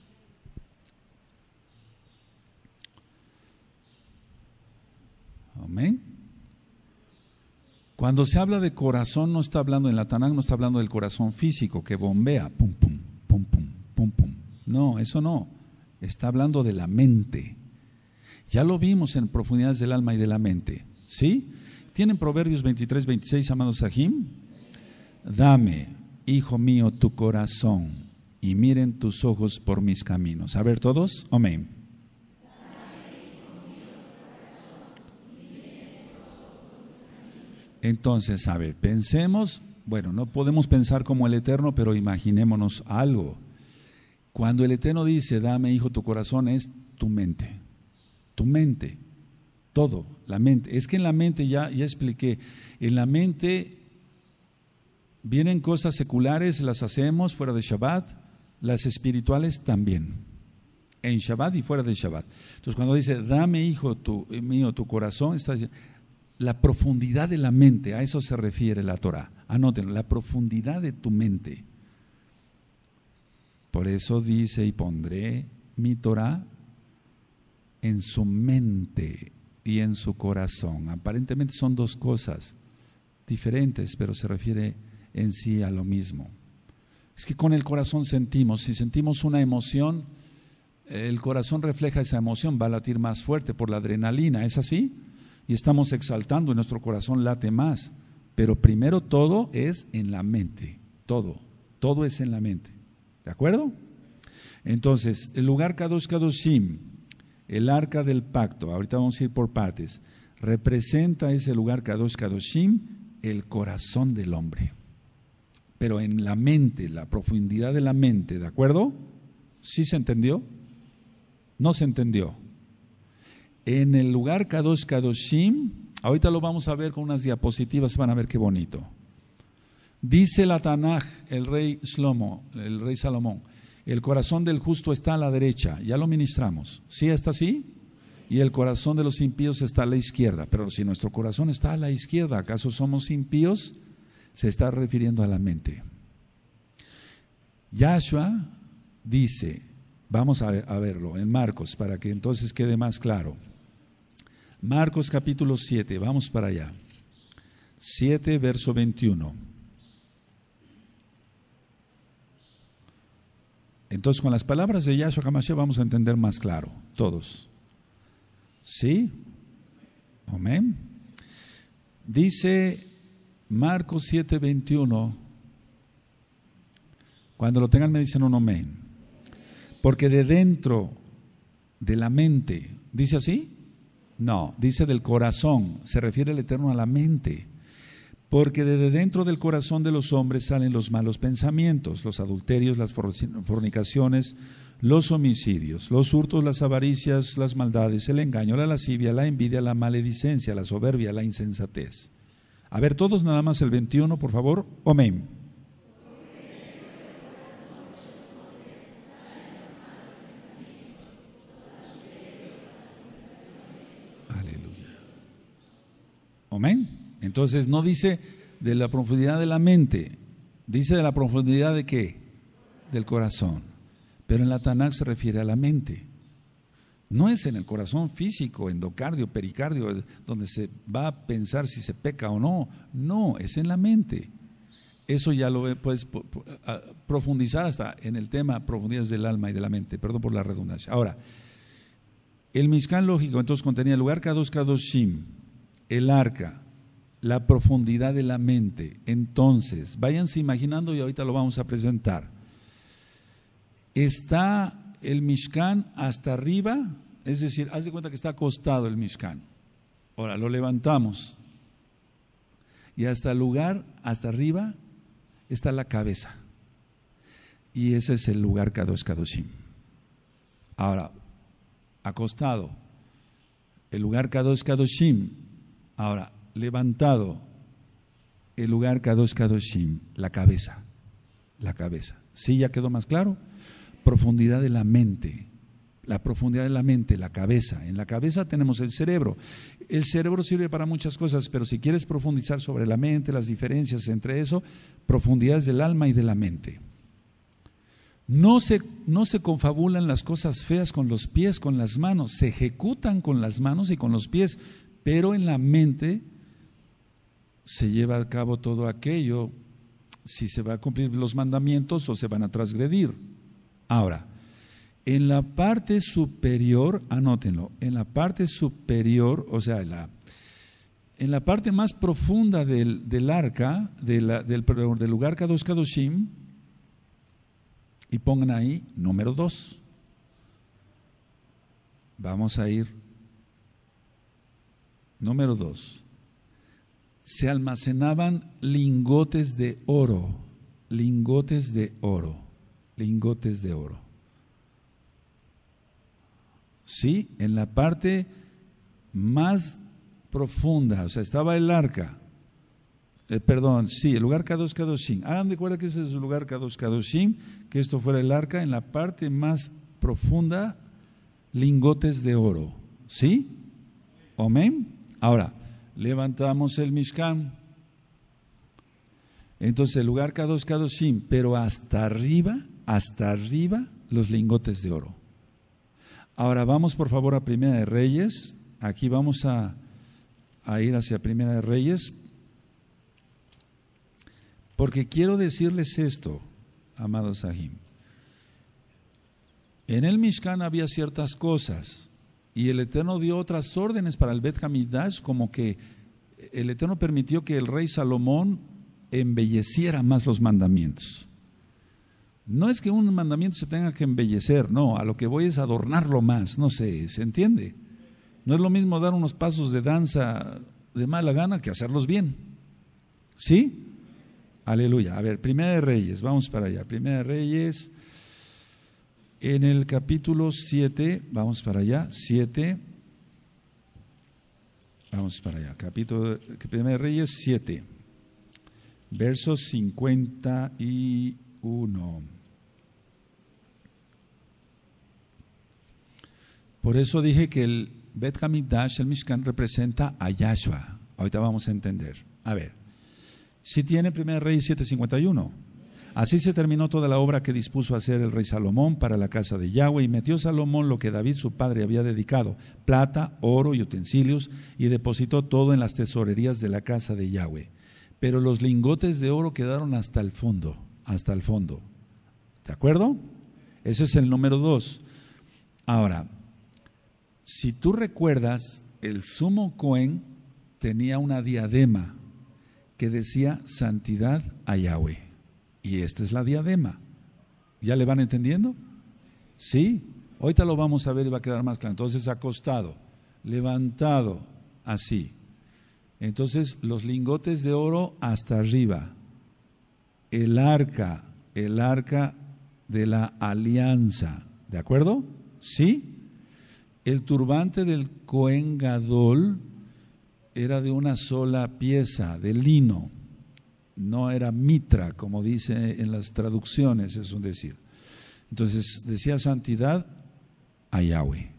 Amén. Cuando se habla de corazón, no está hablando en la Tanakh, no está hablando del corazón físico que bombea, pum, pum, pum, pum, pum, pum. No, eso no. Está hablando de la mente. Ya lo vimos en profundidades del alma y de la mente. ¿Sí? ¿Tienen Proverbios 23, 26, amados Sahim? Dame, hijo mío, tu corazón y miren tus ojos por mis caminos. A ver, todos, amén. Entonces, a ver, pensemos, bueno, no podemos pensar como el Eterno, pero imaginémonos algo. Cuando el Eterno dice, dame hijo tu corazón, es tu mente, tu mente, todo, la mente. Es que en la mente, ya, ya expliqué, en la mente vienen cosas seculares, las hacemos fuera de Shabbat, las espirituales también en Shabbat y fuera de Shabbat. Entonces, cuando dice, dame, hijo tu, eh, mío, tu corazón, está la profundidad de la mente, a eso se refiere la Torah. Anótenlo, la profundidad de tu mente. Por eso dice, y pondré mi Torah en su mente y en su corazón. Aparentemente son dos cosas diferentes, pero se refiere en sí a lo mismo. Es que con el corazón sentimos, si sentimos una emoción, el corazón refleja esa emoción, va a latir más fuerte por la adrenalina, ¿es así? y estamos exaltando y nuestro corazón late más. Pero primero todo es en la mente, todo, todo es en la mente. ¿De acuerdo? Entonces, el lugar Kadosh Kadoshim, el arca del pacto, ahorita vamos a ir por partes, representa ese lugar Kadosh Kadoshim, el corazón del hombre. Pero en la mente, la profundidad de la mente, ¿de acuerdo? ¿Sí se entendió? No se entendió en el lugar Kadosh Kadoshim, ahorita lo vamos a ver con unas diapositivas, van a ver qué bonito. Dice la Tanaj, el rey el rey Salomón, el corazón del justo está a la derecha, ya lo ministramos. ¿Sí está así? Y el corazón de los impíos está a la izquierda. Pero si nuestro corazón está a la izquierda, ¿acaso somos impíos? Se está refiriendo a la mente. Yahshua dice, vamos a, verlo en Marcos para que entonces quede más claro. Marcos capítulo 7, vamos para allá. 7, verso 21. Entonces con las palabras de Yahshua Hamashiach vamos a entender más claro, todos. ¿Sí? Amén. Dice Marcos 7, 21. Cuando lo tengan me dicen un amén. Porque de dentro de la mente, dice así, no, dice del corazón, se refiere el Eterno a la mente. Porque desde dentro del corazón de los hombres salen los malos pensamientos, los adulterios, las fornicaciones, los homicidios, los hurtos, las avaricias, las maldades, el engaño, la lascivia, la envidia, la maledicencia, la soberbia, la insensatez. A ver, todos nada más el 21, por favor. Amén. Entonces no dice de la profundidad de la mente, dice de la profundidad de qué? Del corazón. Pero en la Tanakh se refiere a la mente. No es en el corazón físico, endocardio, pericardio, donde se va a pensar si se peca o no. No, es en la mente. Eso ya lo puedes profundizar hasta en el tema profundidades del alma y de la mente. Perdón por la redundancia. Ahora, el Mishkan lógico entonces contenía el lugar Kadosh Kadoshim, el arca, la profundidad de la mente. Entonces, váyanse imaginando y ahorita lo vamos a presentar. Está el Mishkan hasta arriba, es decir, haz de cuenta que está acostado el Mishkan. Ahora lo levantamos. Y hasta el lugar, hasta arriba, está la cabeza. Y ese es el lugar Kadosh Kadoshim. Ahora, acostado, el lugar Kadosh Kadoshim Ahora, levantado el lugar Kadosh Kadoshim, la cabeza, la cabeza. ¿Sí ya quedó más claro? Profundidad de la mente, la profundidad de la mente, la cabeza. En la cabeza tenemos el cerebro. El cerebro sirve para muchas cosas, pero si quieres profundizar sobre la mente, las diferencias entre eso, profundidades del alma y de la mente. No se, no se confabulan las cosas feas con los pies, con las manos, se ejecutan con las manos y con los pies pero en la mente se lleva a cabo todo aquello, si se va a cumplir los mandamientos o se van a transgredir. Ahora, en la parte superior, anótenlo, en la parte superior, o sea, en la, en la parte más profunda del, arca, del, del, lugar Kadosh Kadoshim, y pongan ahí número dos Vamos a ir Número dos, se almacenaban lingotes de oro, lingotes de oro, lingotes de oro. Sí, en la parte más profunda, o sea, estaba el arca. Eh, perdón, sí, el lugar K2, 2 Hagan de cuenta que ese es el lugar K2, que esto fuera el arca, en la parte más profunda, lingotes de oro. ¿Sí? ¿Amén? Ahora, levantamos el Mishkan. Entonces, el lugar cada dos sin pero hasta arriba, hasta arriba, los lingotes de oro. Ahora vamos por favor a Primera de Reyes. Aquí vamos a, ir hacia Primera de Reyes. Porque quiero decirles esto, amados Sahim. En el Mishkan había ciertas cosas y el Eterno dio otras órdenes para el Bet Hamidash, como que el Eterno permitió que el rey Salomón embelleciera más los mandamientos. No es que un mandamiento se tenga que embellecer, no, a lo que voy es adornarlo más, no sé, ¿se entiende? No es lo mismo dar unos pasos de danza de mala gana que hacerlos bien. ¿Sí? Aleluya. A ver, Primera de Reyes, vamos para allá. Primera de Reyes en el capítulo 7, vamos para allá, 7, vamos para allá, capítulo 1 Reyes 7, verso 51. Por eso dije que el Bet Hamidash, el Mishkan, representa a Yahshua. Ahorita vamos a entender. A ver, si tiene 1 Reyes 7.51. Así se terminó toda la obra que dispuso hacer el rey Salomón para la casa de Yahweh, y metió Salomón lo que David su padre había dedicado, plata, oro y utensilios, y depositó todo en las tesorerías de la casa de Yahweh. Pero los lingotes de oro quedaron hasta el fondo, hasta el fondo. ¿De acuerdo? Ese es el número dos. Ahora, si tú recuerdas, el sumo Cohen tenía una diadema que decía santidad a Yahweh y esta es la diadema. ¿Ya le van entendiendo? Sí. Ahorita lo vamos a ver y va a quedar más claro. Entonces, acostado, levantado, así. Entonces, los lingotes de oro hasta arriba. El arca, el arca de la alianza. ¿De acuerdo? Sí. El turbante del Coengadol era de una sola pieza, de lino no era mitra, como dice en las traducciones, es un decir. Entonces decía santidad a Yahweh.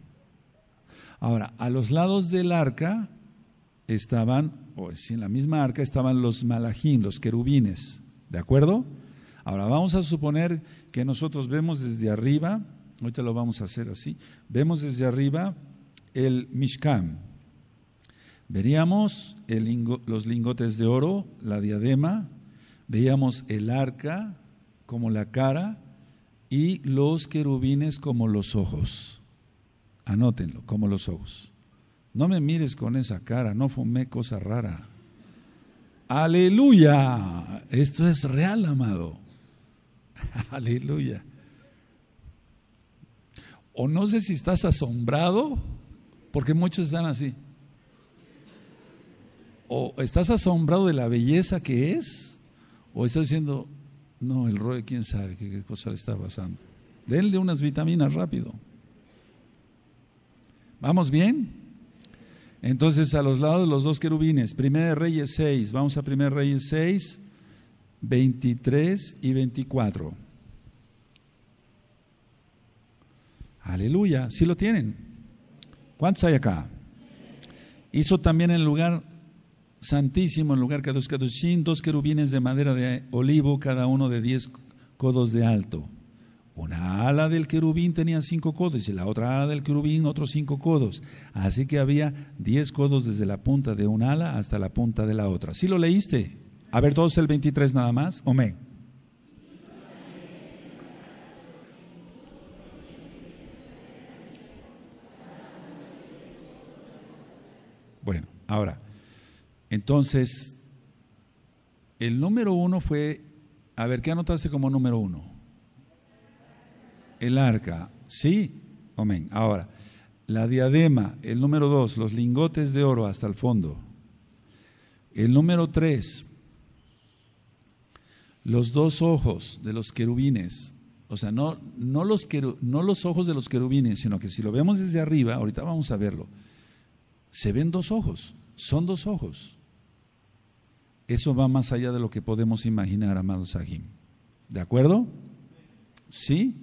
Ahora, a los lados del arca estaban, o si en la misma arca estaban los malajín, los querubines, ¿de acuerdo? Ahora vamos a suponer que nosotros vemos desde arriba, ahorita lo vamos a hacer así, vemos desde arriba el Mishkan, Veríamos los lingotes de oro, la diadema, veíamos el arca como la cara y los querubines como los ojos. Anótenlo, como los ojos. No me mires con esa cara, no fumé cosa rara. Aleluya. Esto es real, amado. <laughs> Aleluya. O no sé si estás asombrado, porque muchos están así o estás asombrado de la belleza que es, o estás diciendo, no, el Roe, quién sabe qué, cosa le está pasando. Denle unas vitaminas rápido. ¿Vamos bien? Entonces, a los lados los dos querubines, Primera de Reyes 6, vamos a Primera de Reyes 6, 23 y 24. Aleluya, si ¿Sí lo tienen. ¿Cuántos hay acá? Hizo también en el lugar santísimo en lugar cada dos dos querubines de madera de olivo, cada uno de diez codos de alto. Una ala del querubín tenía cinco codos y la otra ala del querubín otros cinco codos. Así que había diez codos desde la punta de una ala hasta la punta de la otra. si lo leíste? A ver, todos el 23 nada más. Amén. Bueno, ahora, entonces, el número uno fue, a ver, ¿qué anotaste como número uno? El arca, sí, amén. Ahora, la diadema, el número dos, los lingotes de oro hasta el fondo. El número tres, los dos ojos de los querubines. O sea, no, los no los ojos de los querubines, sino que si lo vemos desde arriba, ahorita vamos a verlo, se ven dos ojos, son dos ojos. Eso va más allá de lo que podemos imaginar, amado Sahim. ¿De acuerdo? ¿Sí?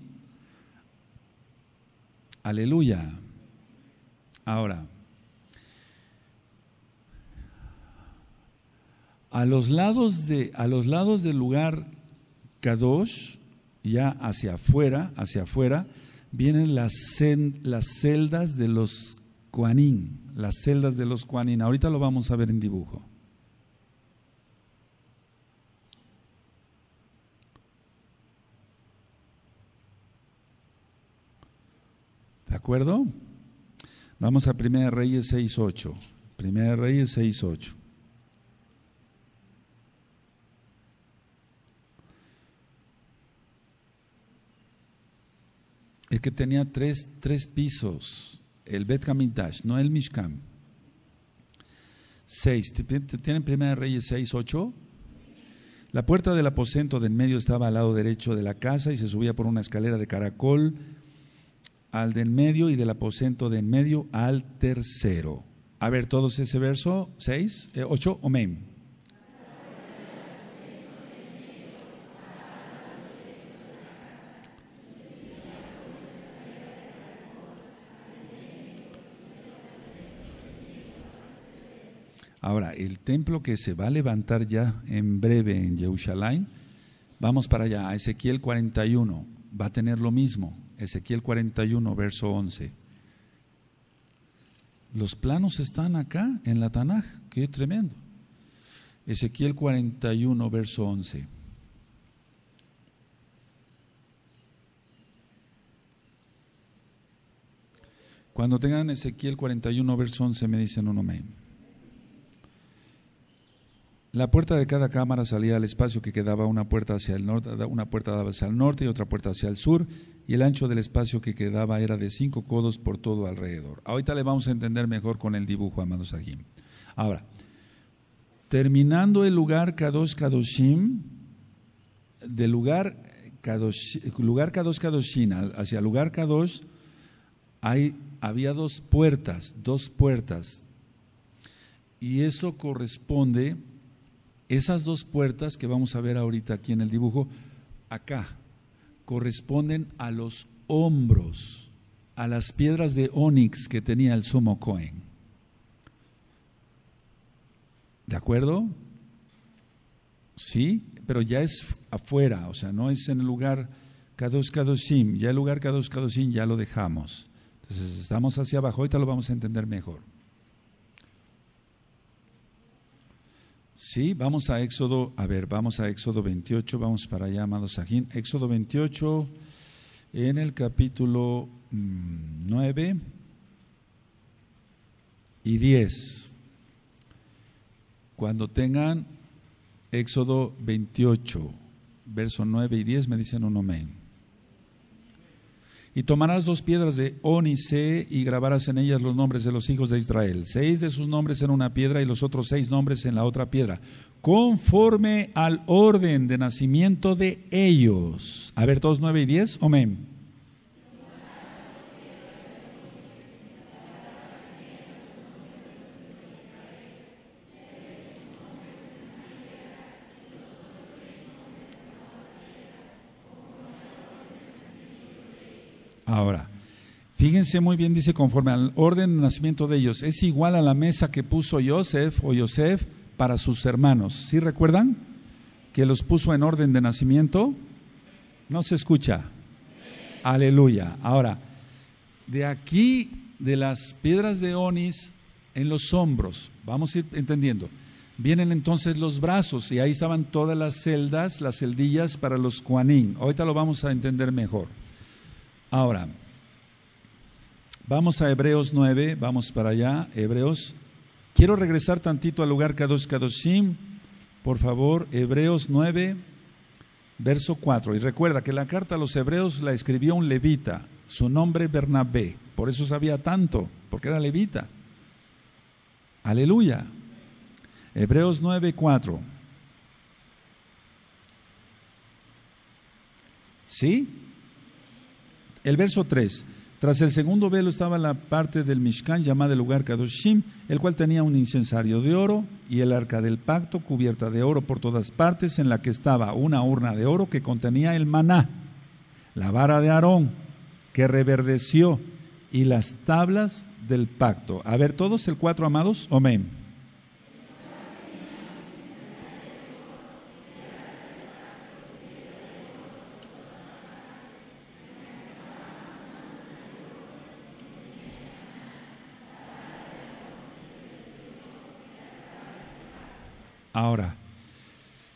Aleluya. Ahora, a los lados, de, a los lados del lugar Kadosh, ya hacia afuera, hacia afuera, vienen las, las celdas de los Kuanín. las celdas de los Kuanin. Ahorita lo vamos a ver en dibujo. ¿De acuerdo? Vamos a primera Reyes 6.8. primera Reyes 6.8. Es que tenía tres, pisos, el Bet no el Mishkan. 6. ¿Tienen primera Reyes 6, 8? La puerta del aposento de en medio estaba al lado derecho de la casa y se subía por una escalera de caracol al del medio y del aposento de medio al tercero. A ver, todos ese verso, 6, 8, Omen. Ahora, el templo que se va a levantar ya en breve en Jerusalén, vamos para allá, a Ezequiel 41, va a tener lo mismo. Ezequiel 41, verso 11. Los planos están acá en la Tanaj, qué tremendo. Ezequiel 41, verso 11. Cuando tengan Ezequiel 41, verso 11, me dicen un amén. La puerta de cada cámara salía al espacio que quedaba una puerta hacia el norte, una puerta daba hacia el norte y otra puerta hacia el sur, y el ancho del espacio que quedaba era de cinco codos por todo alrededor. Ahorita le vamos a entender mejor con el dibujo, amados Sajim. Ahora, terminando el lugar Kadosh Kadoshim, del lugar Kadosh, lugar Kadosh Kadoshin hacia lugar Kadosh, hay, había dos puertas, dos puertas, y eso corresponde esas dos puertas que vamos a ver ahorita aquí en el dibujo, acá, corresponden a los hombros, a las piedras de ónix que tenía el sumo Cohen. ¿De acuerdo? Sí, pero ya es afuera, o sea, no es en el lugar Kadosh Kadoshim, ya el lugar Kadosh Kadoshim ya lo dejamos. Entonces estamos hacia abajo, ahorita lo vamos a entender mejor. Sí, vamos a Éxodo, a ver, vamos a Éxodo 28, vamos para allá, amados Sajín. Éxodo 28, en el capítulo 9 mm, y 10. Cuando tengan Éxodo 28, verso 9 y 10, me dicen un amén. Y tomarás dos piedras de onice y grabarás en ellas los nombres de los hijos de Israel. Seis de sus nombres en una piedra y los otros seis nombres en la otra piedra, conforme al orden de nacimiento de ellos. A ver, todos nueve y diez. Amén. Ahora, fíjense muy bien, dice, conforme al orden de nacimiento de ellos, es igual a la mesa que puso Yosef o Yosef para sus hermanos. ¿Sí recuerdan? Que los puso en orden de nacimiento. No se escucha. Aleluya. Ahora, de aquí, de las piedras de Onis, en los hombros, vamos a ir entendiendo. Vienen entonces los brazos y ahí estaban todas las celdas, las celdillas para los cuanín. Ahorita lo vamos a entender mejor. Ahora, vamos a Hebreos 9, vamos para allá, Hebreos. Quiero regresar tantito al lugar Kadosh Kadoshim, por favor, Hebreos 9, verso 4. Y recuerda que la carta a los Hebreos la escribió un levita, su nombre Bernabé, por eso sabía tanto, porque era levita. Aleluya. Hebreos 9, 4. ¿Sí? El verso 3. Tras el segundo velo estaba la parte del Mishkan llamada el lugar Kadoshim, el cual tenía un incensario de oro y el arca del pacto cubierta de oro por todas partes, en la que estaba una urna de oro que contenía el maná, la vara de Aarón, que reverdeció, y las tablas del pacto. A ver, todos el cuatro amados, amén. Ahora,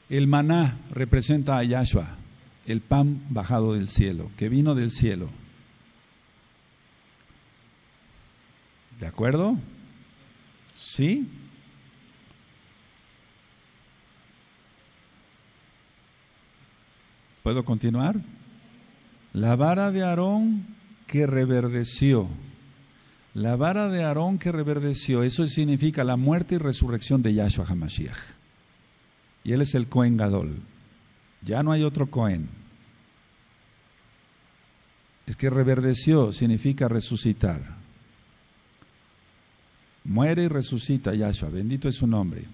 el maná representa a Yahshua, el pan bajado del cielo, que vino del cielo. ¿De acuerdo? ¿Sí? ¿Puedo continuar? La vara de Aarón que reverdeció. La vara de Aarón que reverdeció. Eso significa la muerte y resurrección de Yahshua Hamashiach. Y él es el Cohen Gadol. Ya no hay otro Cohen. Es que reverdeció significa resucitar. Muere y resucita Yahshua, bendito es su nombre.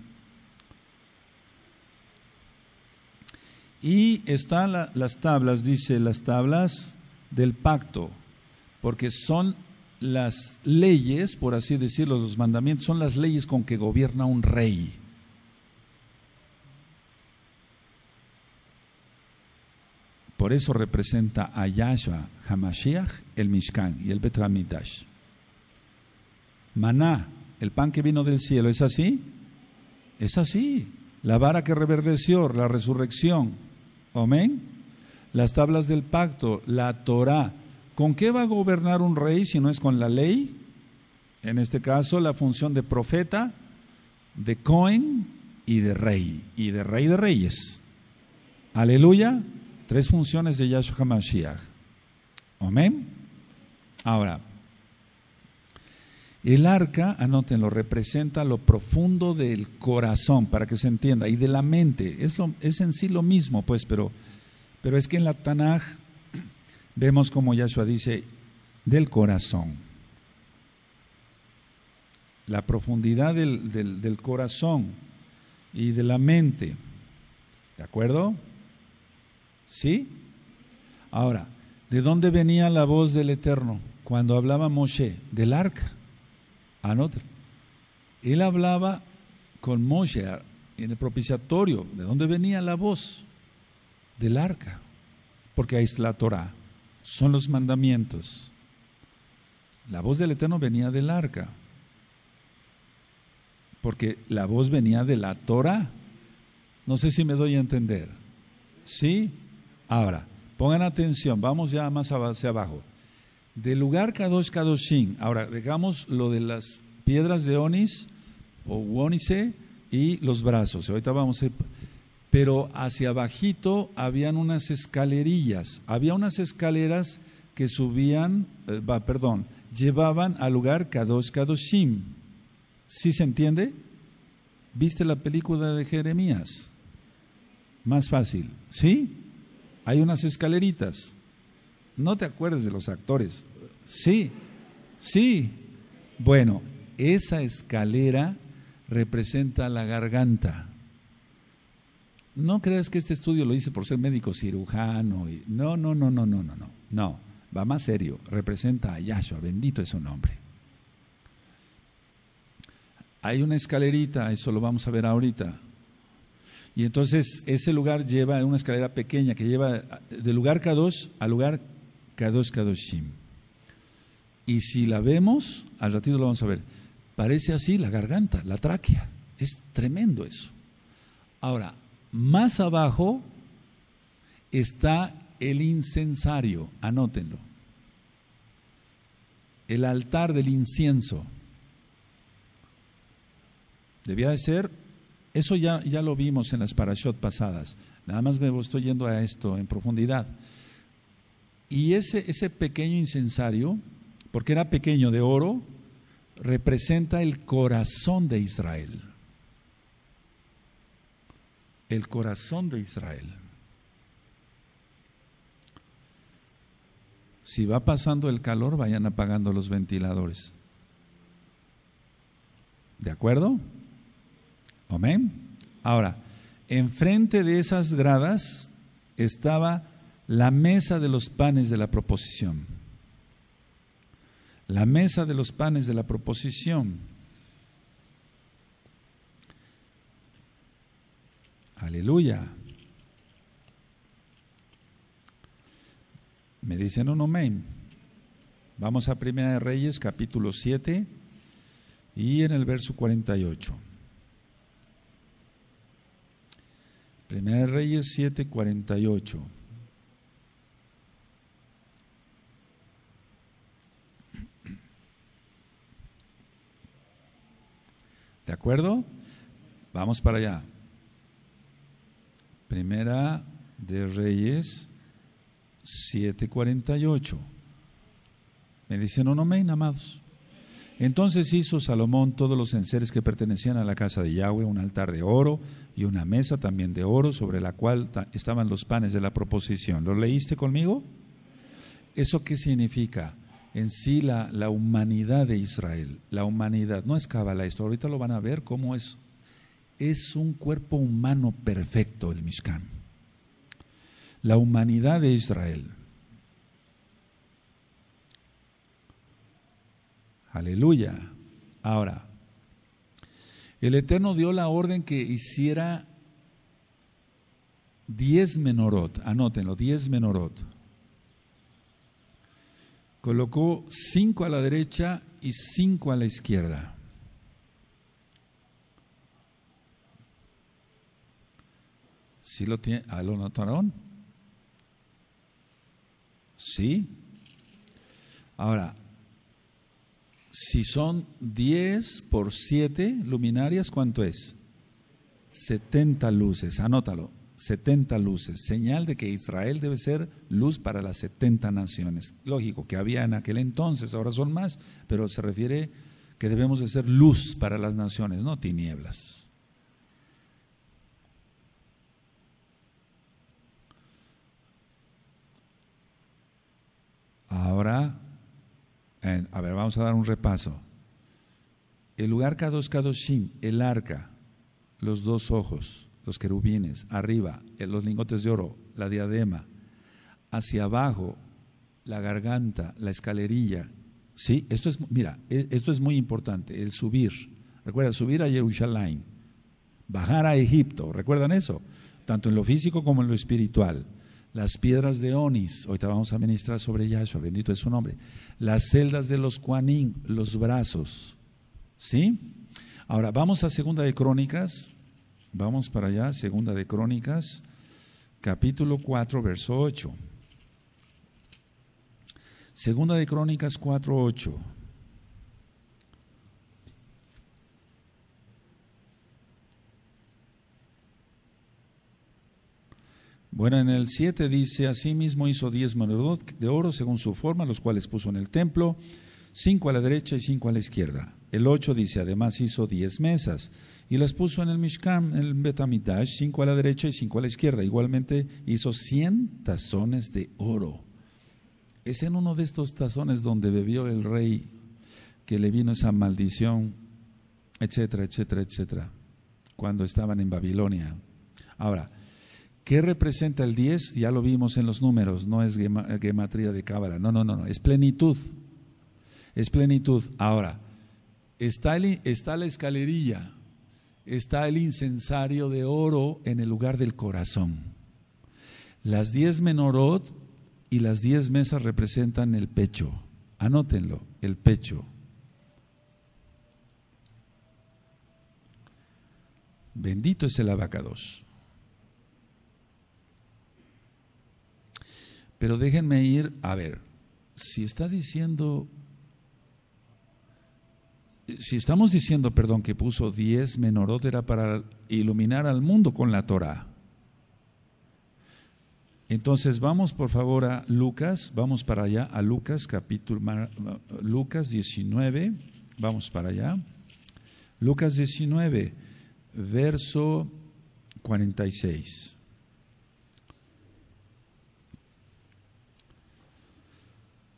Y están las tablas, dice, las tablas del pacto, porque son las leyes, por así decirlo, los mandamientos, son las leyes con que gobierna un rey. Por eso representa a Yahshua Hamashiach el Mishkan y el Betramidash. Maná, el pan que vino del cielo, ¿es así? Es así. La vara que reverdeció, la resurrección. Amén. Las tablas del pacto, la Torah. ¿Con qué va a gobernar un rey si no es con la ley? En este caso, la función de profeta, de Cohen y de rey, y de rey de reyes. Aleluya tres funciones de Yahshua HaMashiach. Amén. Ahora, el arca, anótenlo, representa lo profundo del corazón, para que se entienda, y de la mente. Es, lo, es en sí lo mismo, pues, pero, pero es que en la Tanaj vemos como Yahshua dice, del corazón. La profundidad del, del corazón y de la mente. ¿De acuerdo? ¿Sí? Ahora, ¿de dónde venía la voz del Eterno cuando hablaba Moshe? Del arca. Anote. Él hablaba con Moshe en el propiciatorio. ¿De dónde venía la voz? Del arca. Porque ahí está la Torah. Son los mandamientos. La voz del Eterno venía del arca. Porque la voz venía de la Torah. No sé si me doy a entender. ¿Sí? Ahora, pongan atención, vamos ya más hacia abajo. Del lugar Kadosh Kadoshim, ahora dejamos lo de las piedras de Onis o Onise y los brazos. Ahorita vamos Pero hacia abajito habían unas escalerillas, había unas escaleras que subían, eh, perdón, llevaban al lugar Kadosh Kadoshim. ¿Sí se entiende? ¿Viste la película de Jeremías? Más fácil, ¿sí? hay unas escaleritas. No te acuerdes de los actores. Sí, sí. Bueno, esa escalera representa la garganta. No creas que este estudio lo hice por ser médico cirujano. Y... No, no, no, no, no, no, no. No, va más serio. Representa a Yahshua, bendito es su nombre. Hay una escalerita, eso lo vamos a ver ahorita. Y entonces ese lugar lleva una escalera pequeña que lleva del lugar K2 al lugar K2 Shim Y si la vemos, al ratito lo vamos a ver, parece así la garganta, la tráquea. Es tremendo eso. Ahora, más abajo está el incensario, anótenlo. El altar del incienso. Debía de ser eso ya, ya lo vimos en las parashot pasadas. Nada más me estoy yendo a esto en profundidad. Y ese, ese pequeño incensario, porque era pequeño de oro, representa el corazón de Israel. El corazón de Israel. Si va pasando el calor, vayan apagando los ventiladores. ¿De acuerdo? Amén. Ahora, enfrente de esas gradas estaba la mesa de los panes de la proposición. La mesa de los panes de la proposición. Aleluya. Me dicen un amén. Vamos a Primera de Reyes, capítulo 7, y en el verso 48. Primera de Reyes 7.48 ¿De acuerdo? Vamos para allá. Primera de Reyes 7:48. Me dicen un amén, amados. Entonces hizo Salomón todos los enseres que pertenecían a la casa de Yahweh, un altar de oro y una mesa también de oro sobre la cual estaban los panes de la proposición. ¿Lo leíste conmigo? ¿Eso qué significa? En sí la, humanidad de Israel, la humanidad, no es cábala esto, ahorita lo van a ver cómo es. Es un cuerpo humano perfecto el Mishkan. La humanidad de Israel Aleluya. Ahora, el Eterno dio la orden que hiciera 10 menorot, anótenlo, 10 menorot. Colocó cinco a la derecha y cinco a la izquierda. ¿Sí lo, tiene, ¿Ah, lo notaron? ¿Sí? Ahora, si son 10 por 7 luminarias, ¿cuánto es? 70 luces, anótalo, 70 luces, señal de que Israel debe ser luz para las 70 naciones. Lógico que había en aquel entonces, ahora son más, pero se refiere que debemos de ser luz para las naciones, no tinieblas. Ahora a ver, vamos a dar un repaso. El lugar Kadosh Kadoshim, el arca, los dos ojos, los querubines, arriba, eh, los lingotes de oro, la diadema, hacia abajo, la garganta, la escalerilla. Sí, esto es, mira, e, esto es muy importante, el subir. Recuerda, subir a Jerusalén, bajar a Egipto, ¿recuerdan eso? Tanto en lo físico como en lo espiritual las piedras de Onis, ahorita vamos a ministrar sobre Yahshua, bendito es su nombre, las celdas de los Quanín, los brazos. ¿Sí? Ahora, vamos a Segunda de Crónicas, vamos para allá, Segunda de Crónicas, capítulo 4, verso 8. Segunda de Crónicas 4, 8. Bueno, en el 7 dice, asimismo hizo diez monedot de oro según su forma, los cuales puso en el templo, cinco a la derecha y cinco a la izquierda. El 8 dice, además hizo diez mesas y las puso en el Mishkan, en el Betamidash, cinco a la derecha y cinco a la izquierda. Igualmente hizo 100 tazones de oro. Es en uno de estos tazones donde bebió el rey que le vino esa maldición, etcétera, etcétera, etcétera, cuando estaban en Babilonia. Ahora, ¿Qué representa el 10? Ya lo vimos en los números, no es gematría de cábala. No, no, no, no, es plenitud. Es plenitud. Ahora, está, está la escalerilla, está el incensario de oro en el lugar del corazón. Las 10 menorot y las 10 mesas representan el pecho. Anótenlo, el pecho. Bendito es el abacados. Pero déjenme ir, a ver, si está diciendo, si estamos diciendo, perdón, que puso 10 menorot era para iluminar al mundo con la Torah. Entonces vamos por favor a Lucas, vamos para allá, a Lucas capítulo, Lucas 19, vamos para allá. Lucas 19, verso 46.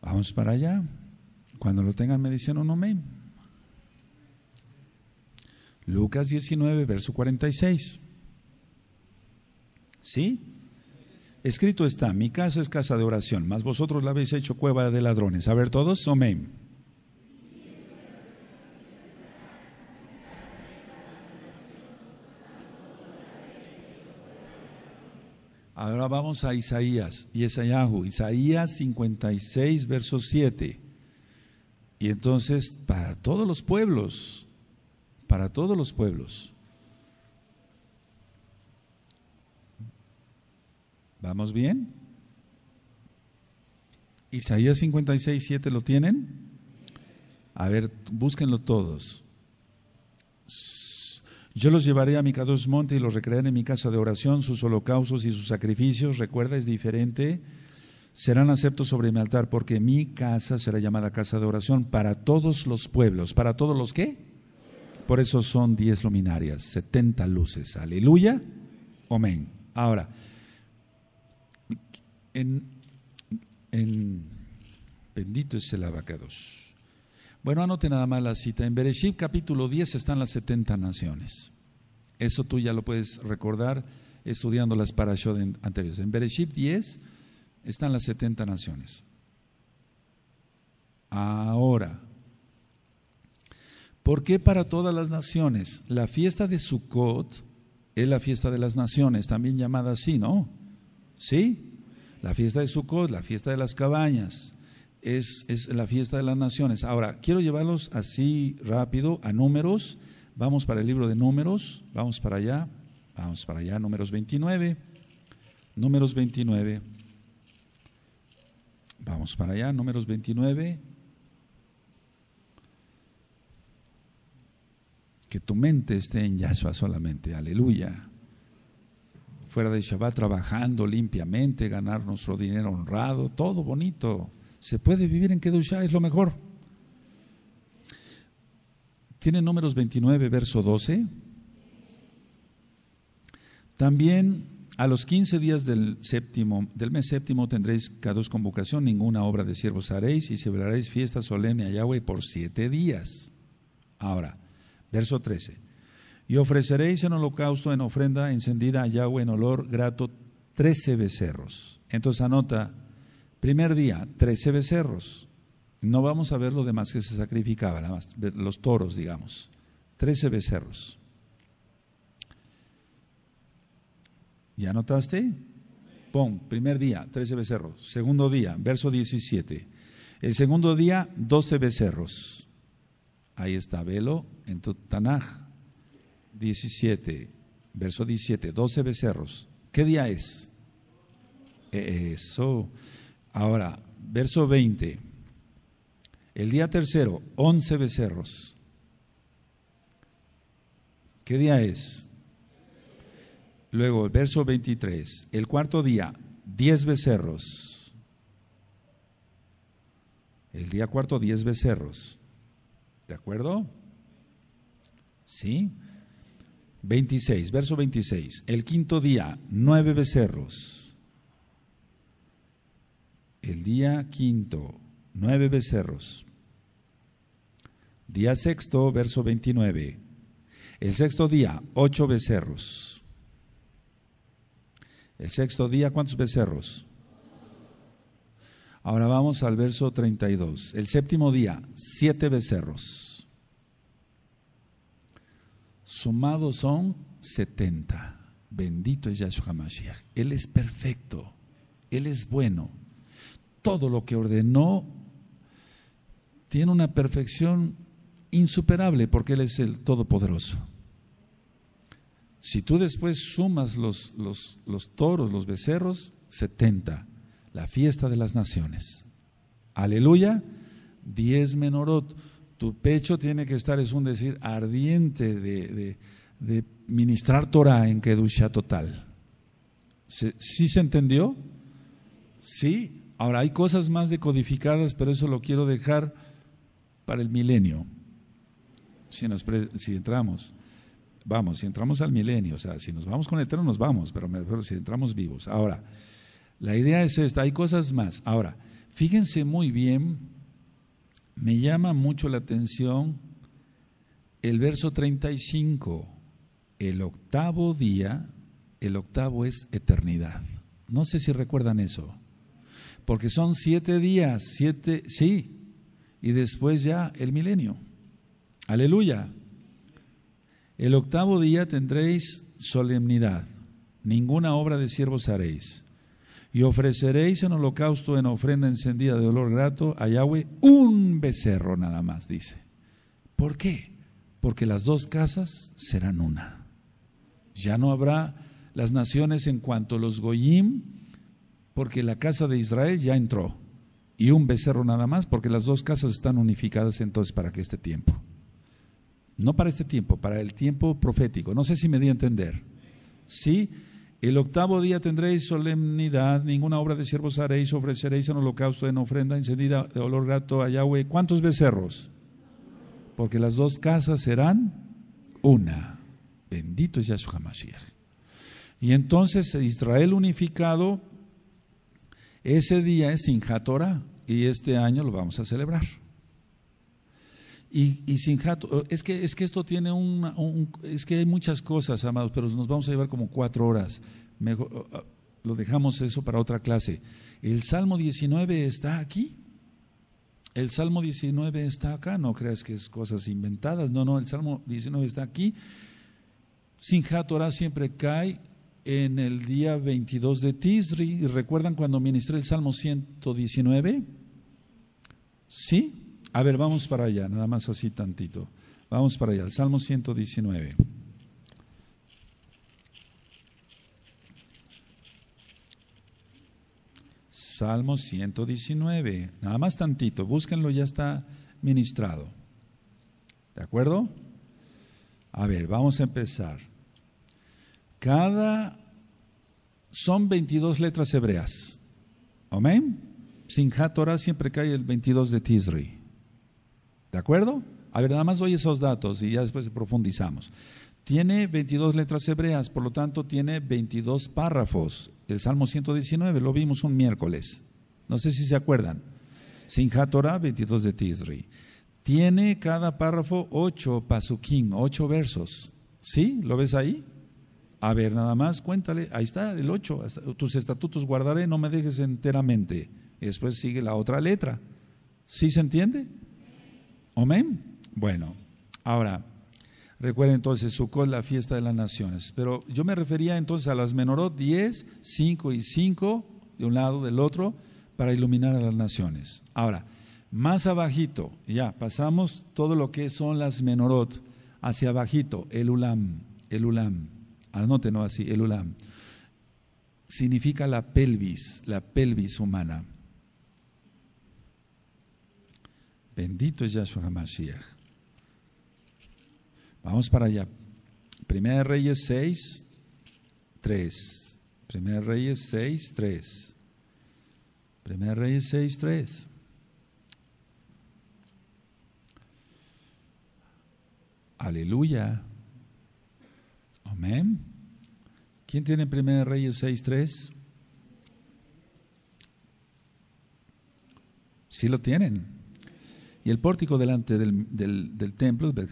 Vamos para allá. Cuando lo tengan me dicen un amén. Lucas 19, verso 46. ¿Sí? Escrito está, mi casa es casa de oración, mas vosotros la habéis hecho cueva de ladrones. A ver todos, amén. Ahora vamos a Isaías, y Esayahu, Isaías 56, verso 7. Y entonces, para todos los pueblos, para todos los pueblos. ¿Vamos bien? Isaías 56, 7 lo tienen. A ver, búsquenlo todos. Yo los llevaré a mi dos Monte y los recrearé en mi casa de oración, sus holocaustos y sus sacrificios, recuerda, es diferente, serán aceptos sobre mi altar, porque mi casa será llamada casa de oración para todos los pueblos. ¿Para todos los qué? Por eso son diez luminarias, setenta luces. Aleluya, amén. Ahora, en bendito es el abacados. Bueno, anote nada más la cita. En Bereshit capítulo 10 están las 70 naciones. Eso tú ya lo puedes recordar estudiando las parashot anteriores. En Bereshit 10 están las 70 naciones. Ahora, ¿por qué para todas las naciones? La fiesta de Sukkot es la fiesta de las naciones, también llamada así, ¿no? ¿Sí? La fiesta de Sukkot, la fiesta de las cabañas, es, la fiesta de las naciones. Ahora, quiero llevarlos así rápido a números. Vamos para el libro de números, vamos para allá, vamos para allá, números 29, números 29. Vamos para allá, números 29. Que tu mente esté en Yahshua solamente, aleluya. Fuera de Shabbat trabajando limpiamente, ganar nuestro dinero honrado, todo bonito. Se puede vivir en Kedushá, es lo mejor. Tiene números 29, verso 12. También a los 15 días del, séptimo, del mes séptimo tendréis cada dos convocación, ninguna obra de siervos haréis y celebraréis fiesta solemne a Yahweh por siete días. Ahora, verso 13. Y ofreceréis en holocausto, en ofrenda encendida a Yahweh en olor grato, trece becerros. Entonces anota Primer día, trece becerros. No vamos a ver lo demás que se sacrificaba, más, los toros, digamos. Trece becerros. ¿Ya notaste? Pon, primer día, trece becerros. Segundo día, verso 17. El segundo día, doce becerros. Ahí está, velo en tu Tanaj. 17, verso 17, 12 becerros. ¿Qué día es? Eso. Ahora, verso 20. El día tercero, 11 becerros. ¿Qué día es? Luego, verso 23. El cuarto día, 10 becerros. El día cuarto, 10 becerros. ¿De acuerdo? ¿Sí? 26, verso 26. El quinto día, 9 becerros. El día quinto, nueve becerros. Día sexto, verso 29. El sexto día, ocho becerros. El sexto día, ¿cuántos becerros? Ahora vamos al verso 32. El séptimo día, siete becerros. Sumados son setenta Bendito es Yahshua Mashiach. Él es perfecto. Él es bueno todo lo que ordenó tiene una perfección insuperable porque Él es el Todopoderoso. Si tú después sumas los, los, toros, los becerros, 70, la fiesta de las naciones. Aleluya, Diez menorot. Tu pecho tiene que estar, es un decir, ardiente de, ministrar Torah en Kedusha total. ¿Sí se entendió? Sí, Ahora, hay cosas más decodificadas, pero eso lo quiero dejar para el milenio. Si, entramos, vamos, si entramos al milenio, o sea, si nos vamos con el eterno, nos vamos, pero me si entramos vivos. Ahora, la idea es esta, hay cosas más. Ahora, fíjense muy bien, me llama mucho la atención el verso 35, el octavo día, el octavo es eternidad. No sé si recuerdan eso porque son siete días, siete, sí, y después ya el milenio. Aleluya. El octavo día tendréis solemnidad, ninguna obra de siervos haréis. Y ofreceréis en holocausto, en ofrenda encendida de olor grato a Yahweh, un becerro nada más, dice. ¿Por qué? Porque las dos casas serán una. Ya no habrá las naciones en cuanto los Goyim porque la casa de Israel ya entró, y un becerro nada más, porque las dos casas están unificadas entonces para que este tiempo. No para este tiempo, para el tiempo profético. No sé si me di a entender. Sí, el octavo día tendréis solemnidad, ninguna obra de siervos haréis, ofreceréis en holocausto, en ofrenda encendida de olor gato, a Yahweh. ¿Cuántos becerros? Porque las dos casas serán una. Bendito es Yahshua Mashiach. Y entonces Israel unificado ese día es Sinjatora y este año lo vamos a celebrar. Y, y es que, es que esto tiene un, es que hay muchas cosas, amados, pero nos vamos a llevar como cuatro horas. Mejor, lo dejamos eso para otra clase. El Salmo 19 está aquí. El Salmo 19 está acá, no creas que es cosas inventadas. No, no, el Salmo 19 está aquí. Sinjatora siempre cae en el día 22 de Tisri. ¿Recuerdan cuando ministré el Salmo 119? ¿Sí? A ver, vamos para allá, nada más así tantito. Vamos para allá, el Salmo 119. Salmo 119, nada más tantito, búsquenlo, ya está ministrado. ¿De acuerdo? A ver, vamos a empezar. Cada son 22 letras hebreas. Amén. sin Torah siempre cae el 22 de Tisri. ¿De acuerdo? A ver, nada más doy esos datos y ya después profundizamos. Tiene 22 letras hebreas, por lo tanto tiene 22 párrafos. El Salmo 119 lo vimos un miércoles. No sé si se acuerdan. sin Torah 22 de Tisri. Tiene cada párrafo 8 pasukim, 8 versos. ¿Sí? ¿Lo ves ahí? A ver, nada más, cuéntale, ahí está el 8, tus estatutos guardaré, no me dejes enteramente. después sigue la otra letra. ¿Sí se entiende? Amén. Bueno, ahora, recuerden entonces, Sukkot, la fiesta de las naciones. Pero yo me refería entonces a las menorot 10, 5 y 5, de un lado, del otro, para iluminar a las naciones. Ahora, más abajito, ya, pasamos todo lo que son las menorot, hacia abajito, el ulam, el ulam anótenlo así, el ulam, significa la pelvis, la pelvis humana. Bendito es Yahshua HaMashiach. Vamos para allá. Primera de Reyes 6, 3. Primera de Reyes 6, 3. Primera de Reyes 6, 3. Aleluya. Amén. ¿Quién tiene 1 Reyes 6.3? Sí lo tienen. Y el pórtico delante del, del, del templo, de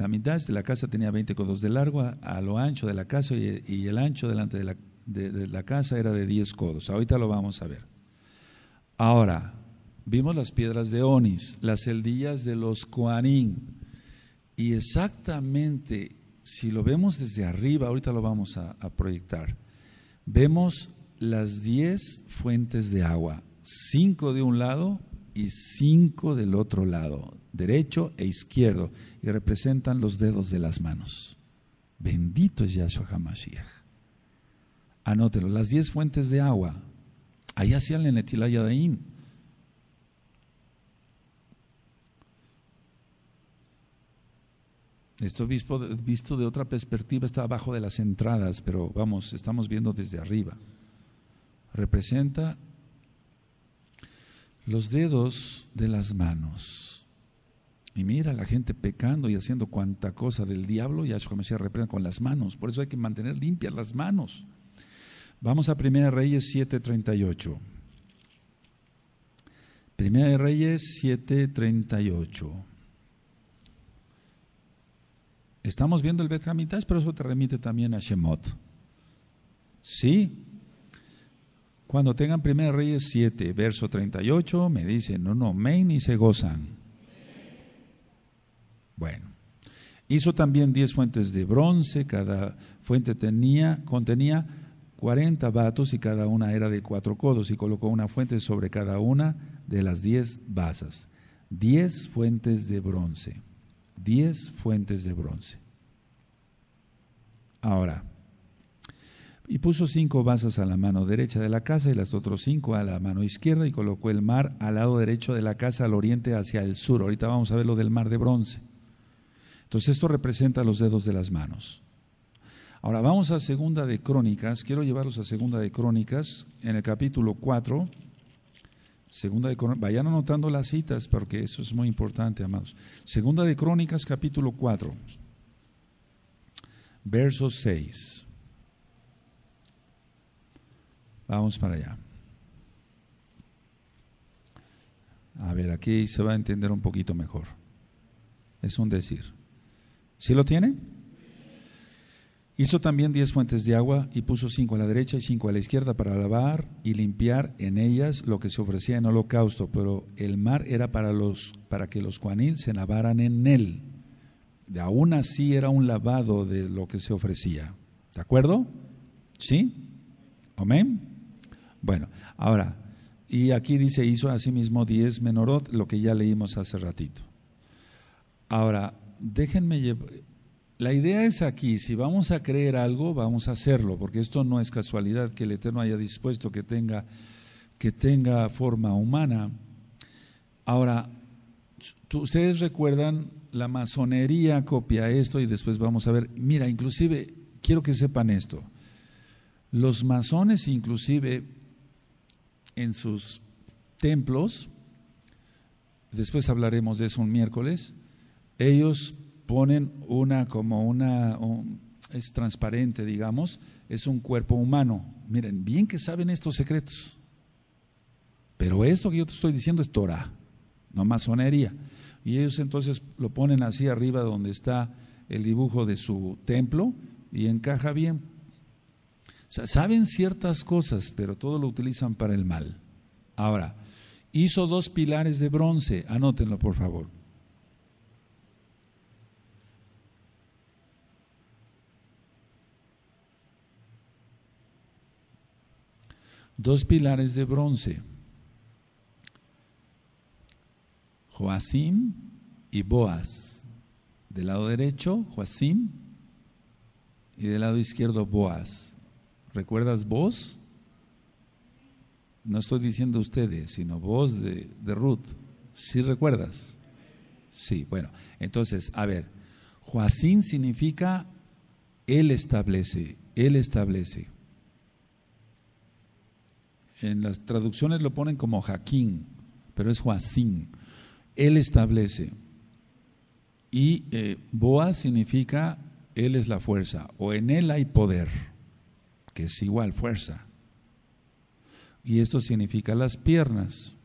la casa tenía 20 codos de largo a, lo ancho de la casa y, el ancho delante de la, casa era de 10 codos. Ahorita lo vamos a ver. Ahora, vimos las piedras de Onis, las celdillas de los Coanín. Y exactamente si lo vemos desde arriba, ahorita lo vamos a, proyectar, vemos las diez fuentes de agua, cinco de un lado y cinco del otro lado, derecho e izquierdo, y representan los dedos de las manos. Bendito es Yahshua HaMashiach. Anótelo, las diez fuentes de agua, ahí hacían en Netilayadaim, Esto visto, visto de otra perspectiva está abajo de las entradas, pero vamos, estamos viendo desde arriba. Representa los dedos de las manos. Y mira la gente pecando y haciendo cuanta cosa del diablo, y Yahshua a reprender con las manos. Por eso hay que mantener limpias las manos. Vamos a Primera Reyes 7:38. Primera de Reyes 7:38. Estamos viendo el betra pero eso te remite también a Shemot. ¿Sí? Cuando tengan 1 Reyes 7, verso 38, me dicen, no, no, main ni se gozan. Bueno, hizo también 10 fuentes de bronce, cada fuente tenía, contenía 40 vatos y cada una era de cuatro codos y colocó una fuente sobre cada una de las 10 basas. 10 fuentes de bronce. 10 fuentes de bronce. Ahora, y puso cinco vasas a la mano derecha de la casa y las otros cinco a la mano izquierda y colocó el mar al lado derecho de la casa al oriente hacia el sur. Ahorita vamos a ver lo del mar de bronce. Entonces esto representa los dedos de las manos. Ahora vamos a Segunda de Crónicas. Quiero llevarlos a Segunda de Crónicas en el capítulo 4. Segunda de Crónicas, vayan anotando las citas porque eso es muy importante, amados. Segunda de Crónicas, capítulo 4, verso 6. Vamos para allá. A ver, aquí se va a entender un poquito mejor. Es un decir. ¿Sí lo tienen? Hizo también diez fuentes de agua y puso cinco a la derecha y cinco a la izquierda para lavar y limpiar en ellas lo que se ofrecía en holocausto, pero el mar era para, los, para que los cuanil se lavaran en él. aún así era un lavado de lo que se ofrecía. ¿De acuerdo? ¿Sí? ¿Amén? Bueno, ahora, y aquí dice, hizo asimismo diez menorot, lo que ya leímos hace ratito. Ahora, déjenme llevar la idea es aquí, si vamos a creer algo, vamos a hacerlo, porque esto no es casualidad que el Eterno haya dispuesto que tenga, que tenga forma humana. Ahora, ustedes recuerdan, la masonería copia esto y después vamos a ver, mira, inclusive, quiero que sepan esto, los masones inclusive en sus templos, después hablaremos de eso un miércoles, ellos ponen una como una, es transparente, digamos, es un cuerpo humano. Miren, bien que saben estos secretos. Pero esto que yo te estoy diciendo es Torah, no masonería. Y ellos entonces lo ponen así arriba donde está el dibujo de su templo y encaja bien. saben ciertas cosas, pero todo lo utilizan para el mal. Ahora, hizo dos pilares de bronce, anótenlo por favor. dos pilares de bronce, Joasim y Boas. Del lado derecho, Joasim y del lado izquierdo, Boas. ¿Recuerdas vos? No estoy diciendo ustedes, sino vos de, Ruth. ¿Sí recuerdas? Sí, bueno. Entonces, a ver, Joasim significa Él establece, Él establece en las traducciones lo ponen como Jaquín, pero es Joacín. Él establece. Y eh, Boa significa Él es la fuerza, o en Él hay poder, que es igual fuerza. Y esto significa las piernas.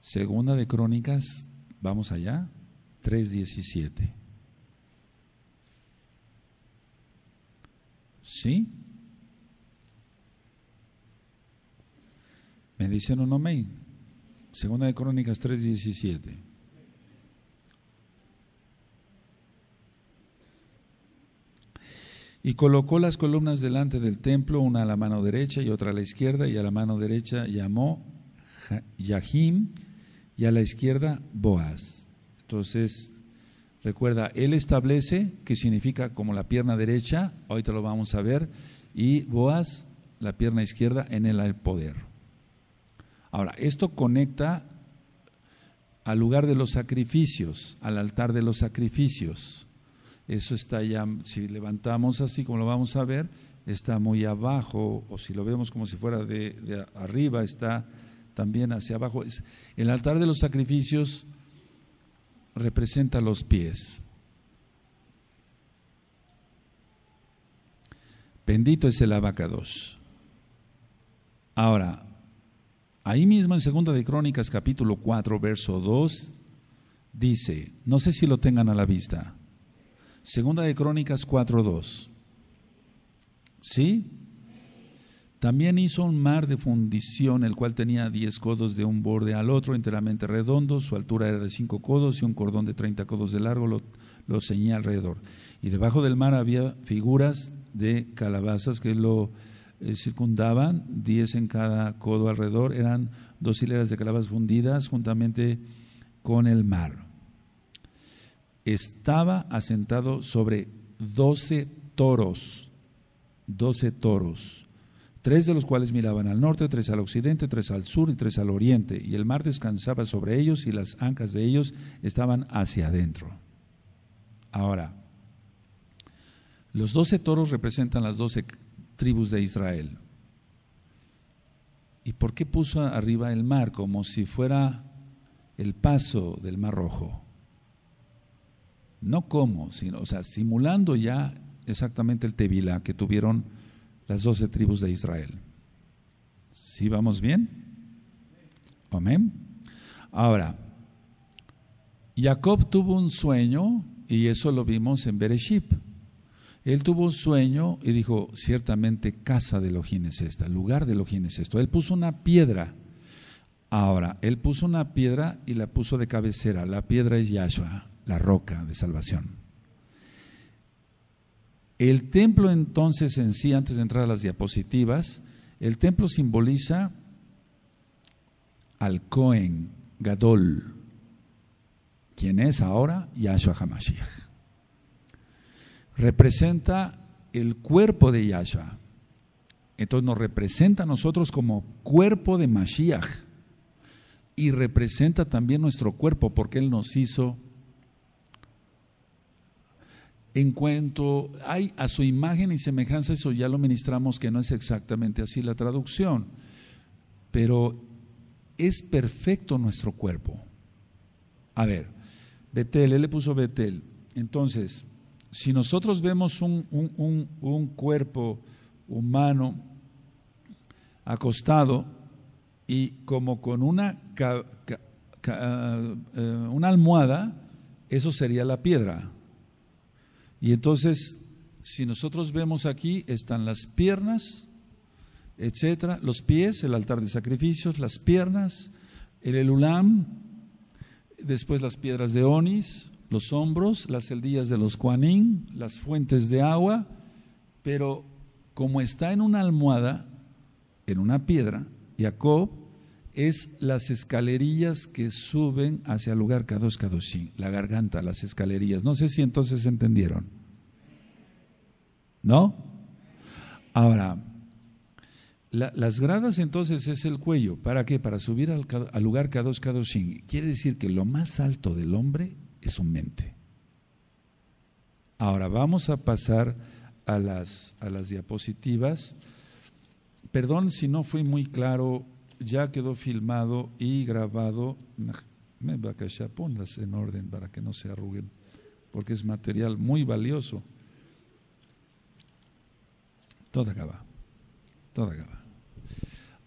Segunda de Crónicas, vamos allá, 3.17. ¿Sí? ¿Me dicen un amén? Segunda de Crónicas 3:17. Y colocó las columnas delante del templo, una a la mano derecha y otra a la izquierda, y a la mano derecha llamó Yahim y a la izquierda Boaz. Entonces, recuerda, él establece, que significa como la pierna derecha, ahorita lo vamos a ver, y Boaz, la pierna izquierda, en el poder. Ahora, esto conecta al lugar de los sacrificios, al altar de los sacrificios. Eso está ya, si levantamos así como lo vamos a ver, está muy abajo, o si lo vemos como si fuera de, arriba, está también hacia abajo. El altar de los sacrificios representa los pies. Bendito es el abacados. Ahora, Ahí mismo en Segunda de Crónicas capítulo 4 verso 2 dice, no sé si lo tengan a la vista. Segunda de Crónicas 4 2. ¿Sí? También hizo un mar de fundición, el cual tenía diez codos de un borde al otro, enteramente redondo, su altura era de cinco codos y un cordón de treinta codos de largo lo, lo ceñía alrededor. Y debajo del mar había figuras de calabazas que lo eh, circundaban, diez en cada codo alrededor, eran dos hileras de calabazas fundidas juntamente con el mar. Estaba asentado sobre doce toros, doce toros, tres de los cuales miraban al norte, tres al occidente, tres al sur y tres al oriente, y el mar descansaba sobre ellos y las ancas de ellos estaban hacia adentro. Ahora, los doce toros representan las doce tribus de Israel. ¿Y por qué puso arriba el mar como si fuera el paso del Mar Rojo? No como, sino, o sea, simulando ya exactamente el tebila que tuvieron las doce tribus de Israel. ¿Sí vamos bien? Amén. Ahora, Jacob tuvo un sueño y eso lo vimos en Bereshit. Él tuvo un sueño y dijo, ciertamente casa de Elohim es esta, lugar de Elohim es esto. Él puso una piedra. Ahora, él puso una piedra y la puso de cabecera. La piedra es Yahshua, la roca de salvación. El templo entonces en sí, antes de entrar a las diapositivas, el templo simboliza al Cohen Gadol, quien es ahora Yahshua Hamashiach representa el cuerpo de Yahshua. Entonces nos representa a nosotros como cuerpo de Mashiach y representa también nuestro cuerpo porque Él nos hizo en cuanto hay a su imagen y semejanza, eso ya lo ministramos que no es exactamente así la traducción, pero es perfecto nuestro cuerpo. A ver, Betel, él le puso Betel. Entonces, si nosotros vemos un, cuerpo humano acostado y como con una, eh, eh, una almohada, eso sería la piedra. Y entonces, si nosotros vemos aquí, están las piernas, etcétera, los pies, el altar de sacrificios, las piernas, el elulam, después las piedras de onis, los hombros, las celdillas de los cuanín, las fuentes de agua, pero como está en una almohada, en una piedra, Jacob es las escalerillas que suben hacia el lugar Kadosh Kadoshim, la garganta, las escalerillas. No sé si entonces entendieron. ¿No? Ahora, las gradas entonces es el cuello. ¿Para qué? Para subir al, lugar Kadosh Kadoshim. Quiere decir que lo más alto del hombre es un mente. Ahora vamos a pasar a las, a las diapositivas. Perdón si no fui muy claro, ya quedó filmado y grabado. Me va a ponlas en orden para que no se arruguen, porque es material muy valioso. Todo acaba, todo acaba.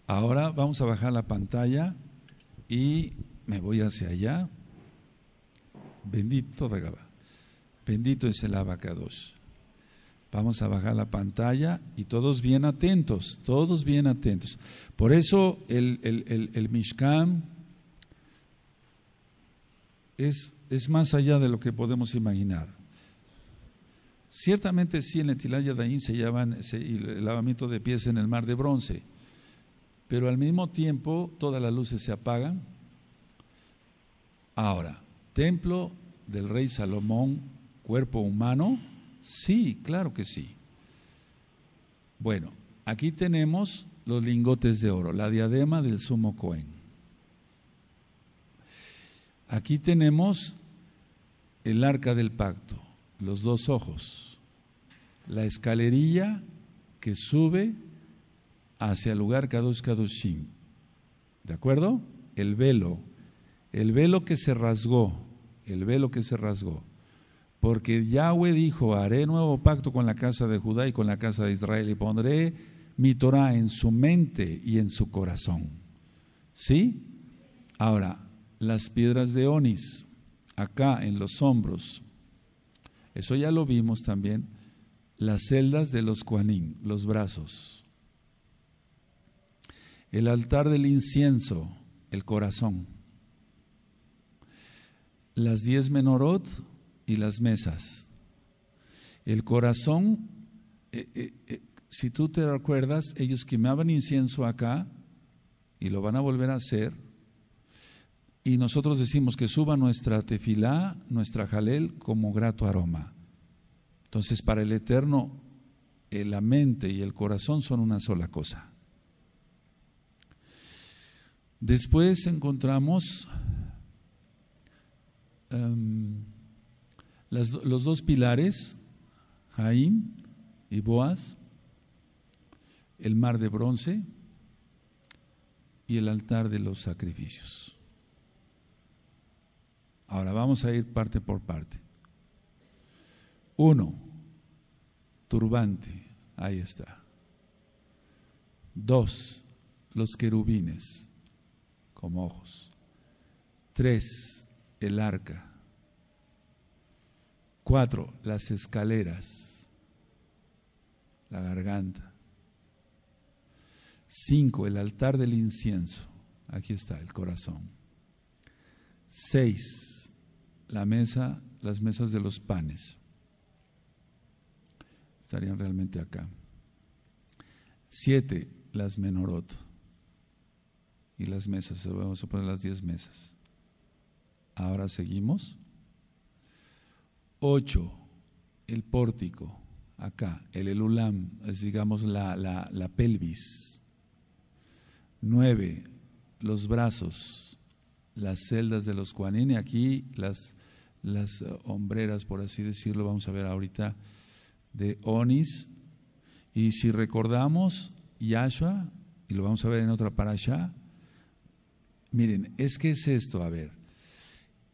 Ahora vamos a bajar la pantalla y me voy hacia allá. Bendito Dagaba. Bendito es el abacados. Vamos a bajar la pantalla y todos bien atentos, todos bien atentos. Por eso el, el, Mishkan es, más allá de lo que podemos imaginar. Ciertamente sí, en el Daín se llevan se, el lavamiento de pies en el mar de bronce, pero al mismo tiempo todas las luces se apagan. Ahora, Templo del rey Salomón, cuerpo humano. Sí, claro que sí. Bueno, aquí tenemos los lingotes de oro, la diadema del sumo Cohen. Aquí tenemos el arca del pacto, los dos ojos, la escalerilla que sube hacia el lugar Kadosh Kadoshim. ¿De acuerdo? El velo el velo que se rasgó, el velo que se rasgó, porque Yahweh dijo, haré nuevo pacto con la casa de Judá y con la casa de Israel y pondré mi Torah en su mente y en su corazón. ¿Sí? Ahora, las piedras de Onis, acá en los hombros, eso ya lo vimos también, las celdas de los cuanín, los brazos, el altar del incienso, el corazón, las diez menorot y las mesas. El corazón, eh, eh, eh, si tú te recuerdas, ellos quemaban incienso acá y lo van a volver a hacer. Y nosotros decimos que suba nuestra tefilá, nuestra jalel, como grato aroma. Entonces, para el Eterno, la mente y el corazón son una sola cosa. Después encontramos Em, los dos pilares, Jaim y Boaz, el mar de bronce y el altar de los sacrificios. Ahora vamos a ir parte por parte. Uno, turbante, ahí está. Dos, los querubines, como ojos. Tres, el arca. Cuatro, las escaleras, la garganta. Cinco, el altar del incienso. Aquí está el corazón. Seis, la mesa, las mesas de los panes. Estarían realmente acá. Siete, las menorot. Y las mesas, vamos a poner las diez mesas. Ahora seguimos. 8. El pórtico, acá, el elulam, es digamos la, pelvis. 9. Los brazos, las celdas de los cuanine, aquí las, las hombreras, por así decirlo, vamos a ver ahorita, de Onis. Y si recordamos, Yahshua, y lo vamos a ver en otra parasha, miren, es que es esto, a ver,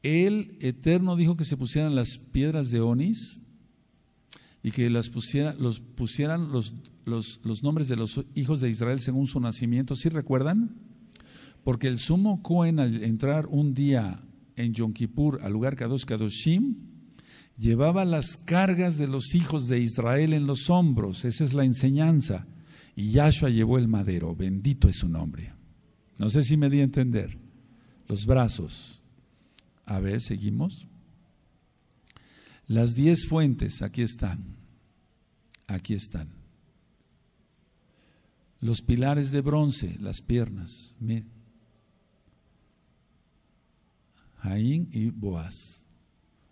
el Eterno dijo que se pusieran las piedras de Onis y que las los pusieran los, los, nombres de los hijos de Israel según su nacimiento. ¿Sí recuerdan? Porque el sumo Cohen al entrar un día en Yom Kippur al lugar Kadosh Kadoshim, llevaba las cargas de los hijos de Israel en los hombros. Esa es la enseñanza. Y Yahshua llevó el madero. Bendito es su nombre. No sé si me di a entender. Los brazos a ver, seguimos. Las diez fuentes, aquí están. Aquí están. Los pilares de bronce, las piernas. Miren. Jaín y Boaz.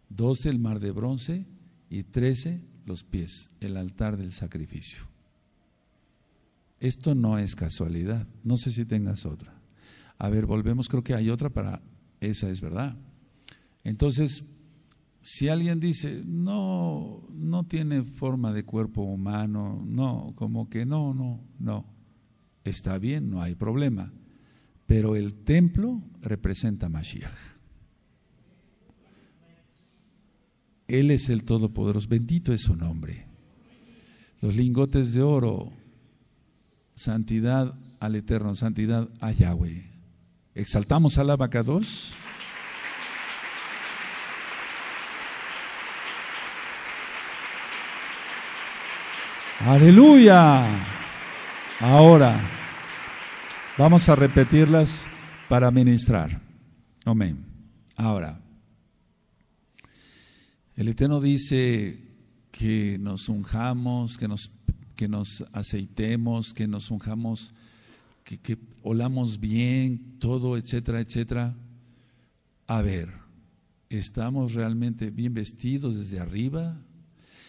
Doce, el mar de bronce. Y trece, los pies, el altar del sacrificio. Esto no es casualidad. No sé si tengas otra. A ver, volvemos. Creo que hay otra para... Esa es verdad. Entonces, si alguien dice, no, no tiene forma de cuerpo humano, no, como que no, no, no, está bien, no hay problema. Pero el templo representa a Mashiach. Él es el Todopoderoso, bendito es su nombre. Los lingotes de oro, santidad al Eterno, santidad a Yahweh. Exaltamos al Aleluya. Ahora vamos a repetirlas para ministrar. Amén. Ahora, el Eterno dice que nos unjamos, que nos, que nos aceitemos, que nos unjamos, que, que olamos bien, todo, etcétera, etcétera. A ver, ¿estamos realmente bien vestidos desde arriba?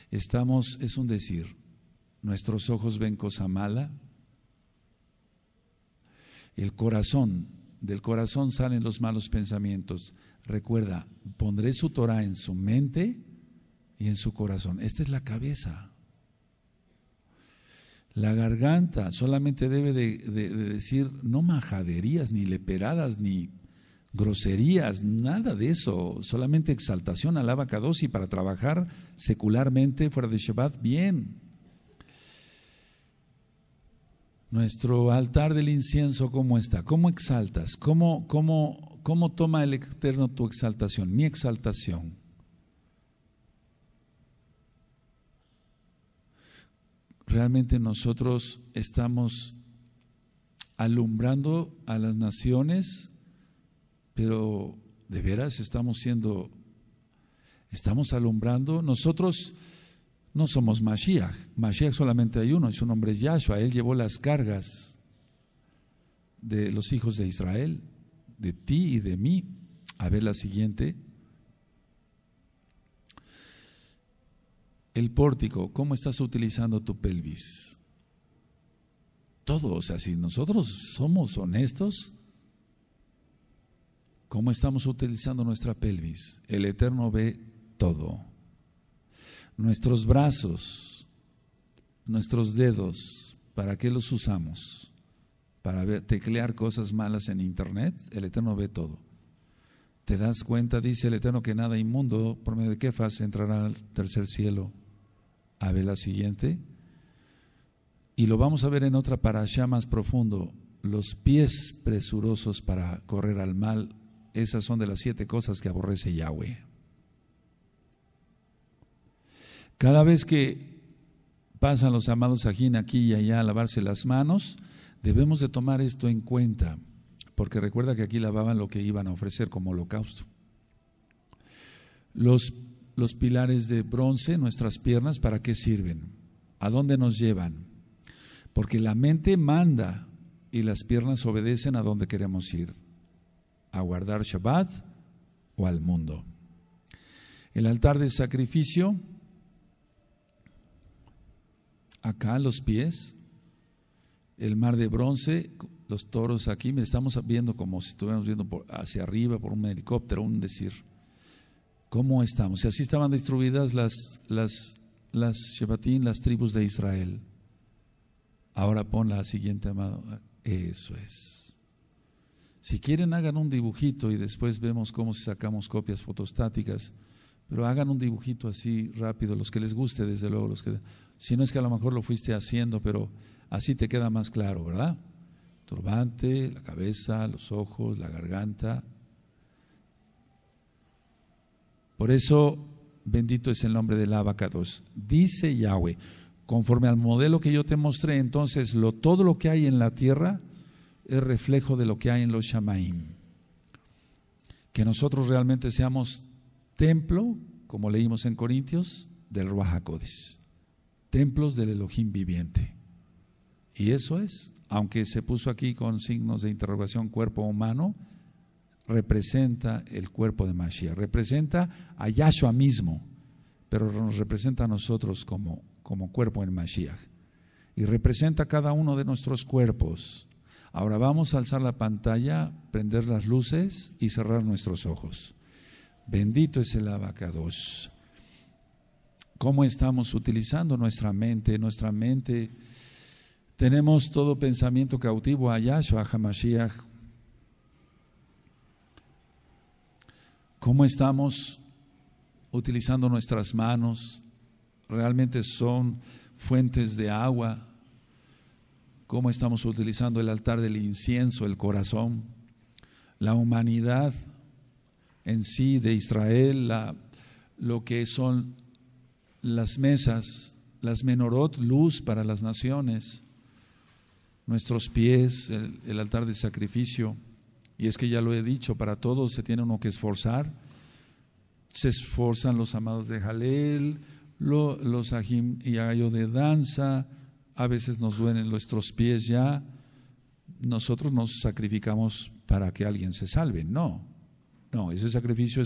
Estamos, es un decir, nuestros ojos ven cosa mala. El corazón, del corazón salen los malos pensamientos. Recuerda, pondré su Torah en su mente y en su corazón. Esta es la cabeza. La garganta solamente debe de, decir no majaderías, ni leperadas, ni groserías, nada de eso, solamente exaltación al abacados y para trabajar secularmente fuera de Shabbat, bien nuestro altar del incienso, ¿cómo está? ¿Cómo exaltas? ¿Cómo, cómo, cómo toma el externo tu exaltación, mi exaltación? Realmente nosotros estamos alumbrando a las naciones, pero de veras estamos siendo, estamos alumbrando. Nosotros no somos Mashiach. Mashiach solamente hay uno y su nombre es Yahshua. Él llevó las cargas de los hijos de Israel, de ti y de mí. A ver la siguiente. El pórtico, ¿cómo estás utilizando tu pelvis? Todo, o sea, si nosotros somos honestos, ¿cómo estamos utilizando nuestra pelvis? El Eterno ve todo nuestros brazos, nuestros dedos, ¿para qué los usamos? Para teclear cosas malas en Internet, el Eterno ve todo. ¿Te das cuenta, dice el Eterno, que nada inmundo por medio de qué fase entrará al tercer cielo? A ver la siguiente. Y lo vamos a ver en otra para parasha más profundo. Los pies presurosos para correr al mal, esas son de las siete cosas que aborrece Yahweh. Cada vez que pasan los amados Ajín aquí y allá a lavarse las manos, debemos de tomar esto en cuenta, porque recuerda que aquí lavaban lo que iban a ofrecer como holocausto. Los, los pilares de bronce, nuestras piernas, ¿para qué sirven? ¿A dónde nos llevan? Porque la mente manda y las piernas obedecen a dónde queremos ir, a guardar Shabbat o al mundo. El altar de sacrificio acá los pies, el mar de bronce, los toros aquí, me estamos viendo como si estuviéramos viendo hacia arriba por un helicóptero, un decir. ¿Cómo estamos? Y así estaban destruidas las, las, las Shebatín, las tribus de Israel. Ahora pon la siguiente, amado. Eso es. Si quieren, hagan un dibujito y después vemos cómo sacamos copias fotostáticas. Pero hagan un dibujito así rápido, los que les guste, desde luego, los que si no es que a lo mejor lo fuiste haciendo, pero así te queda más claro, ¿verdad? Turbante, la cabeza, los ojos, la garganta. Por eso, bendito es el nombre del Abacados. Dice Yahweh, conforme al modelo que yo te mostré, entonces lo, todo lo que hay en la tierra es reflejo de lo que hay en los Shamaim. Que nosotros realmente seamos templo, como leímos en Corintios, del Ruach templos del Elohim viviente. Y eso es, aunque se puso aquí con signos de interrogación cuerpo humano, representa el cuerpo de Mashiach, representa a Yahshua mismo, pero nos representa a nosotros como, como cuerpo en Mashiach. Y representa cada uno de nuestros cuerpos. Ahora vamos a alzar la pantalla, prender las luces y cerrar nuestros ojos. Bendito es el abacados cómo estamos utilizando nuestra mente. Nuestra mente, tenemos todo pensamiento cautivo a Yahshua, Hamashiach. ¿Cómo estamos utilizando nuestras manos? ¿Realmente son fuentes de agua? ¿Cómo estamos utilizando el altar del incienso, el corazón? La humanidad en sí de Israel, lo que son las mesas, las menorot, luz para las naciones, nuestros pies, el, altar de sacrificio. Y es que ya lo he dicho, para todos se tiene uno que esforzar. Se esforzan los amados de Jalel, los ajim y ayo de danza. A veces nos duelen nuestros pies ya. Nosotros nos sacrificamos para que alguien se salve. No, no, ese sacrificio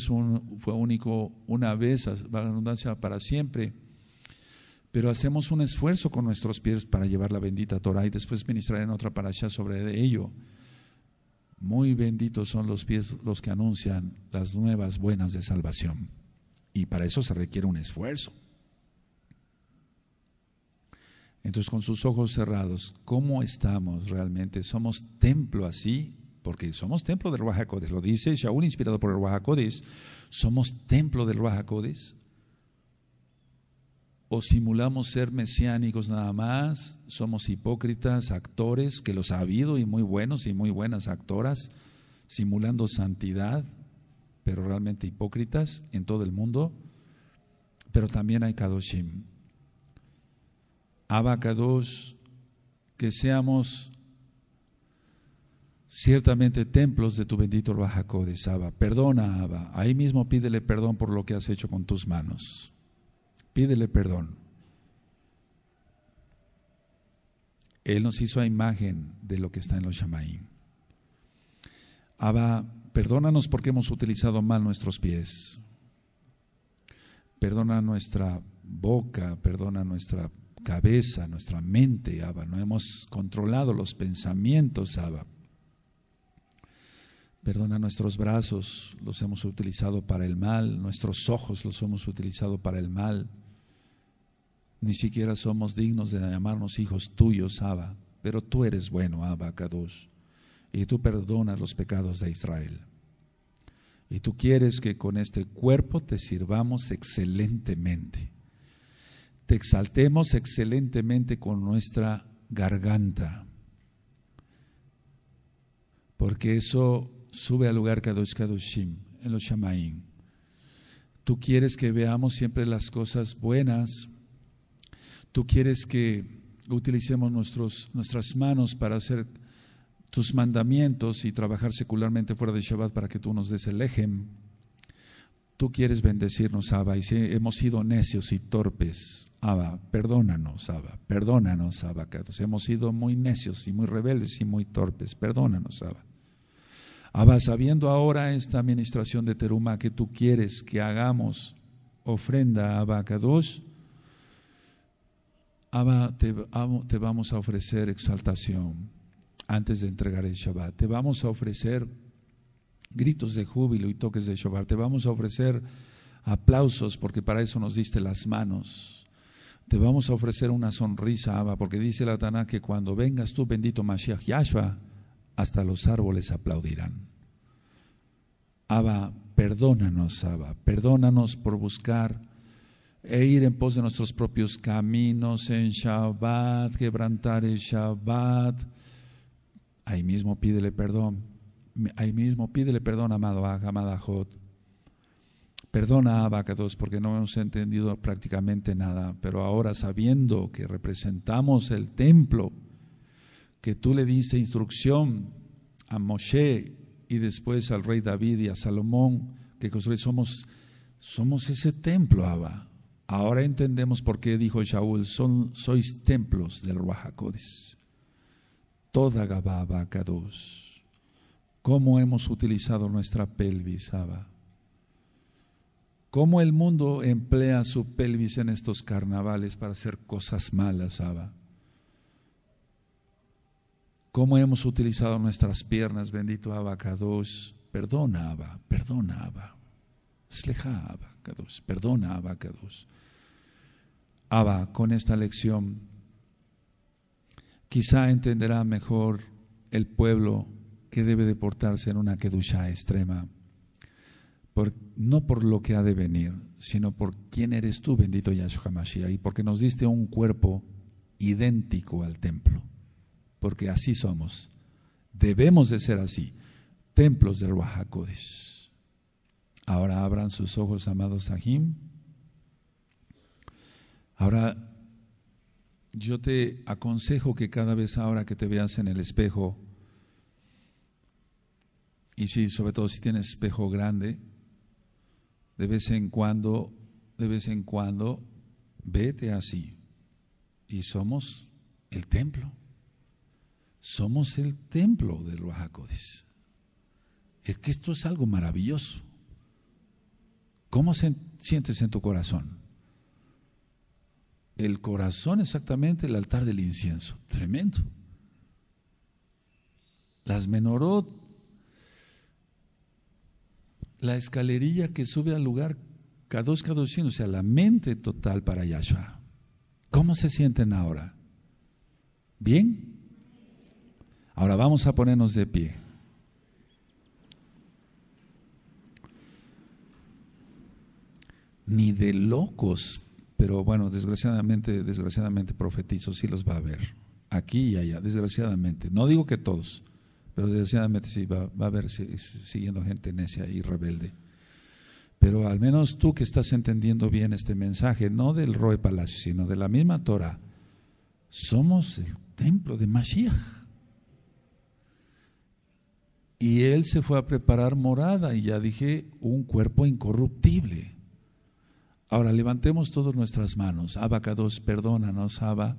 fue único una vez, para la redundancia, para siempre. Pero hacemos un esfuerzo con nuestros pies para llevar la bendita Torah y después ministrar en otra parasha sobre ello. Muy benditos son los pies los que anuncian las nuevas buenas de salvación. Y para eso se requiere un esfuerzo. Entonces, con sus ojos cerrados, ¿cómo estamos realmente? ¿Somos templo así porque somos templo del Ruajacodes. Lo dice Shaul inspirado por el Ruajacodes. Somos templo del Ruajacodes. O simulamos ser mesiánicos nada más. Somos hipócritas, actores, que los ha habido y muy buenos y muy buenas actoras, simulando santidad, pero realmente hipócritas en todo el mundo. Pero también hay Kadoshim. Kadosh. que seamos ciertamente templos de tu bendito de Abba. Perdona, Abba. Ahí mismo pídele perdón por lo que has hecho con tus manos. Pídele perdón. Él nos hizo a imagen de lo que está en los Shamaim. Abba, perdónanos porque hemos utilizado mal nuestros pies. Perdona nuestra boca, perdona nuestra cabeza, nuestra mente, Abba. No hemos controlado los pensamientos, Abba. Perdona nuestros brazos, los hemos utilizado para el mal, nuestros ojos los hemos utilizado para el mal. Ni siquiera somos dignos de llamarnos hijos tuyos, Abba, pero tú eres bueno, Abba Kadosh, y tú perdonas los pecados de Israel. Y tú quieres que con este cuerpo te sirvamos excelentemente. Te exaltemos excelentemente con nuestra garganta. Porque eso sube al lugar Kadosh Kadoshim, en los Shamaim. Tú quieres que veamos siempre las cosas buenas. Tú quieres que utilicemos nuestros, nuestras manos para hacer tus mandamientos y trabajar secularmente fuera de Shabbat para que tú nos des el Tú quieres bendecirnos, Abba, y hemos sido necios y torpes, Abba, perdónanos, Abba, perdónanos, Abba, hemos sido muy necios y muy rebeldes y muy torpes, perdónanos, Abba. Abba, sabiendo ahora esta administración de Teruma que tú quieres que hagamos ofrenda a Abba Kadosh, Abba, te, vamos a ofrecer exaltación antes de entregar el Shabbat. Te vamos a ofrecer gritos de júbilo y toques de Shabbat. Te vamos a ofrecer aplausos porque para eso nos diste las manos. Te vamos a ofrecer una sonrisa, Abba, porque dice la Taná que cuando vengas tú, bendito Mashiach Yahshua, hasta los árboles aplaudirán. Abba, perdónanos, Abba, perdónanos por buscar e ir en pos de nuestros propios caminos en Shabbat, quebrantar el Shabbat. Ahí mismo pídele perdón. Ahí mismo pídele perdón, amado amada Jod. Perdona, dos, porque no hemos entendido prácticamente nada, pero ahora sabiendo que representamos el templo, que tú le diste instrucción a Moshe y después al rey David y a Salomón que construir. Somos, somos ese templo, Abba. Ahora entendemos por qué dijo Shaul, son, sois templos del Ruajacodis. Toda Gababa dos. ¿Cómo hemos utilizado nuestra pelvis, Abba? ¿Cómo el mundo emplea su pelvis en estos carnavales para hacer cosas malas, Abba? cómo hemos utilizado nuestras piernas, bendito Abacados, perdona Abba, perdona Abba, Sleja Abacados, perdona Abacados. Abba, con esta lección, quizá entenderá mejor el pueblo que debe de portarse en una kedusha extrema, por, no por lo que ha de venir, sino por quién eres tú, bendito Yahshua Mashiach, y porque nos diste un cuerpo idéntico al templo porque así somos. Debemos de ser así, templos de Wahakodesh. Ahora abran sus ojos, amados Sahim. Ahora, yo te aconsejo que cada vez ahora que te veas en el espejo, y si, sobre todo si tienes espejo grande, de vez en cuando, de vez en cuando, vete así. Y somos el templo. Somos el templo de los los Es que esto es algo maravilloso. ¿Cómo se, sientes en tu corazón? El corazón exactamente el altar del incienso. Tremendo. Las menorot, la escalerilla que sube al lugar cada dos o sea, la mente total para Yahshua. ¿Cómo se sienten ahora? ¿Bien? Ahora vamos a ponernos de pie. Ni de locos, pero bueno, desgraciadamente, desgraciadamente profetizo, sí los va a ver. Aquí y allá, desgraciadamente. No digo que todos, pero desgraciadamente sí va, a haber siguiendo gente necia y rebelde. Pero al menos tú que estás entendiendo bien este mensaje, no del Roe Palacio, sino de la misma Torah, somos el templo de Mashiach. Y él se fue a preparar morada y ya dije, un cuerpo incorruptible. Ahora levantemos todas nuestras manos. Abacados, perdónanos, Abba.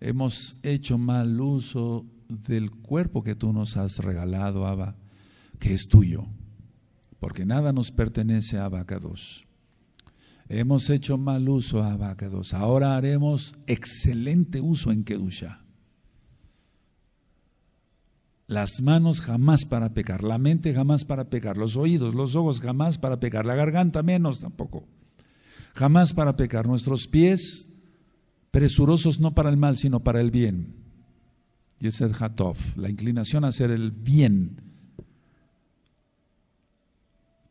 Hemos hecho mal uso del cuerpo que tú nos has regalado, Abba, que es tuyo, porque nada nos pertenece a Abacados. Hemos hecho mal uso, Abacados. Ahora haremos excelente uso en Kedusha las manos jamás para pecar, la mente jamás para pecar, los oídos, los ojos jamás para pecar, la garganta menos tampoco, jamás para pecar, nuestros pies presurosos no para el mal, sino para el bien. Y es el hatov, la inclinación a hacer el bien.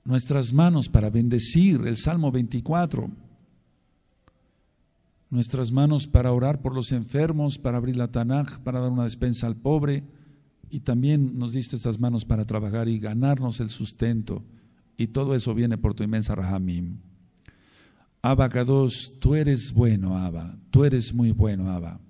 Nuestras manos para bendecir, el Salmo 24. Nuestras manos para orar por los enfermos, para abrir la Tanaj, para dar una despensa al pobre y también nos diste estas manos para trabajar y ganarnos el sustento. Y todo eso viene por tu inmensa Rahamim. Abacados, tú eres bueno, Abba. Tú eres muy bueno, Abba.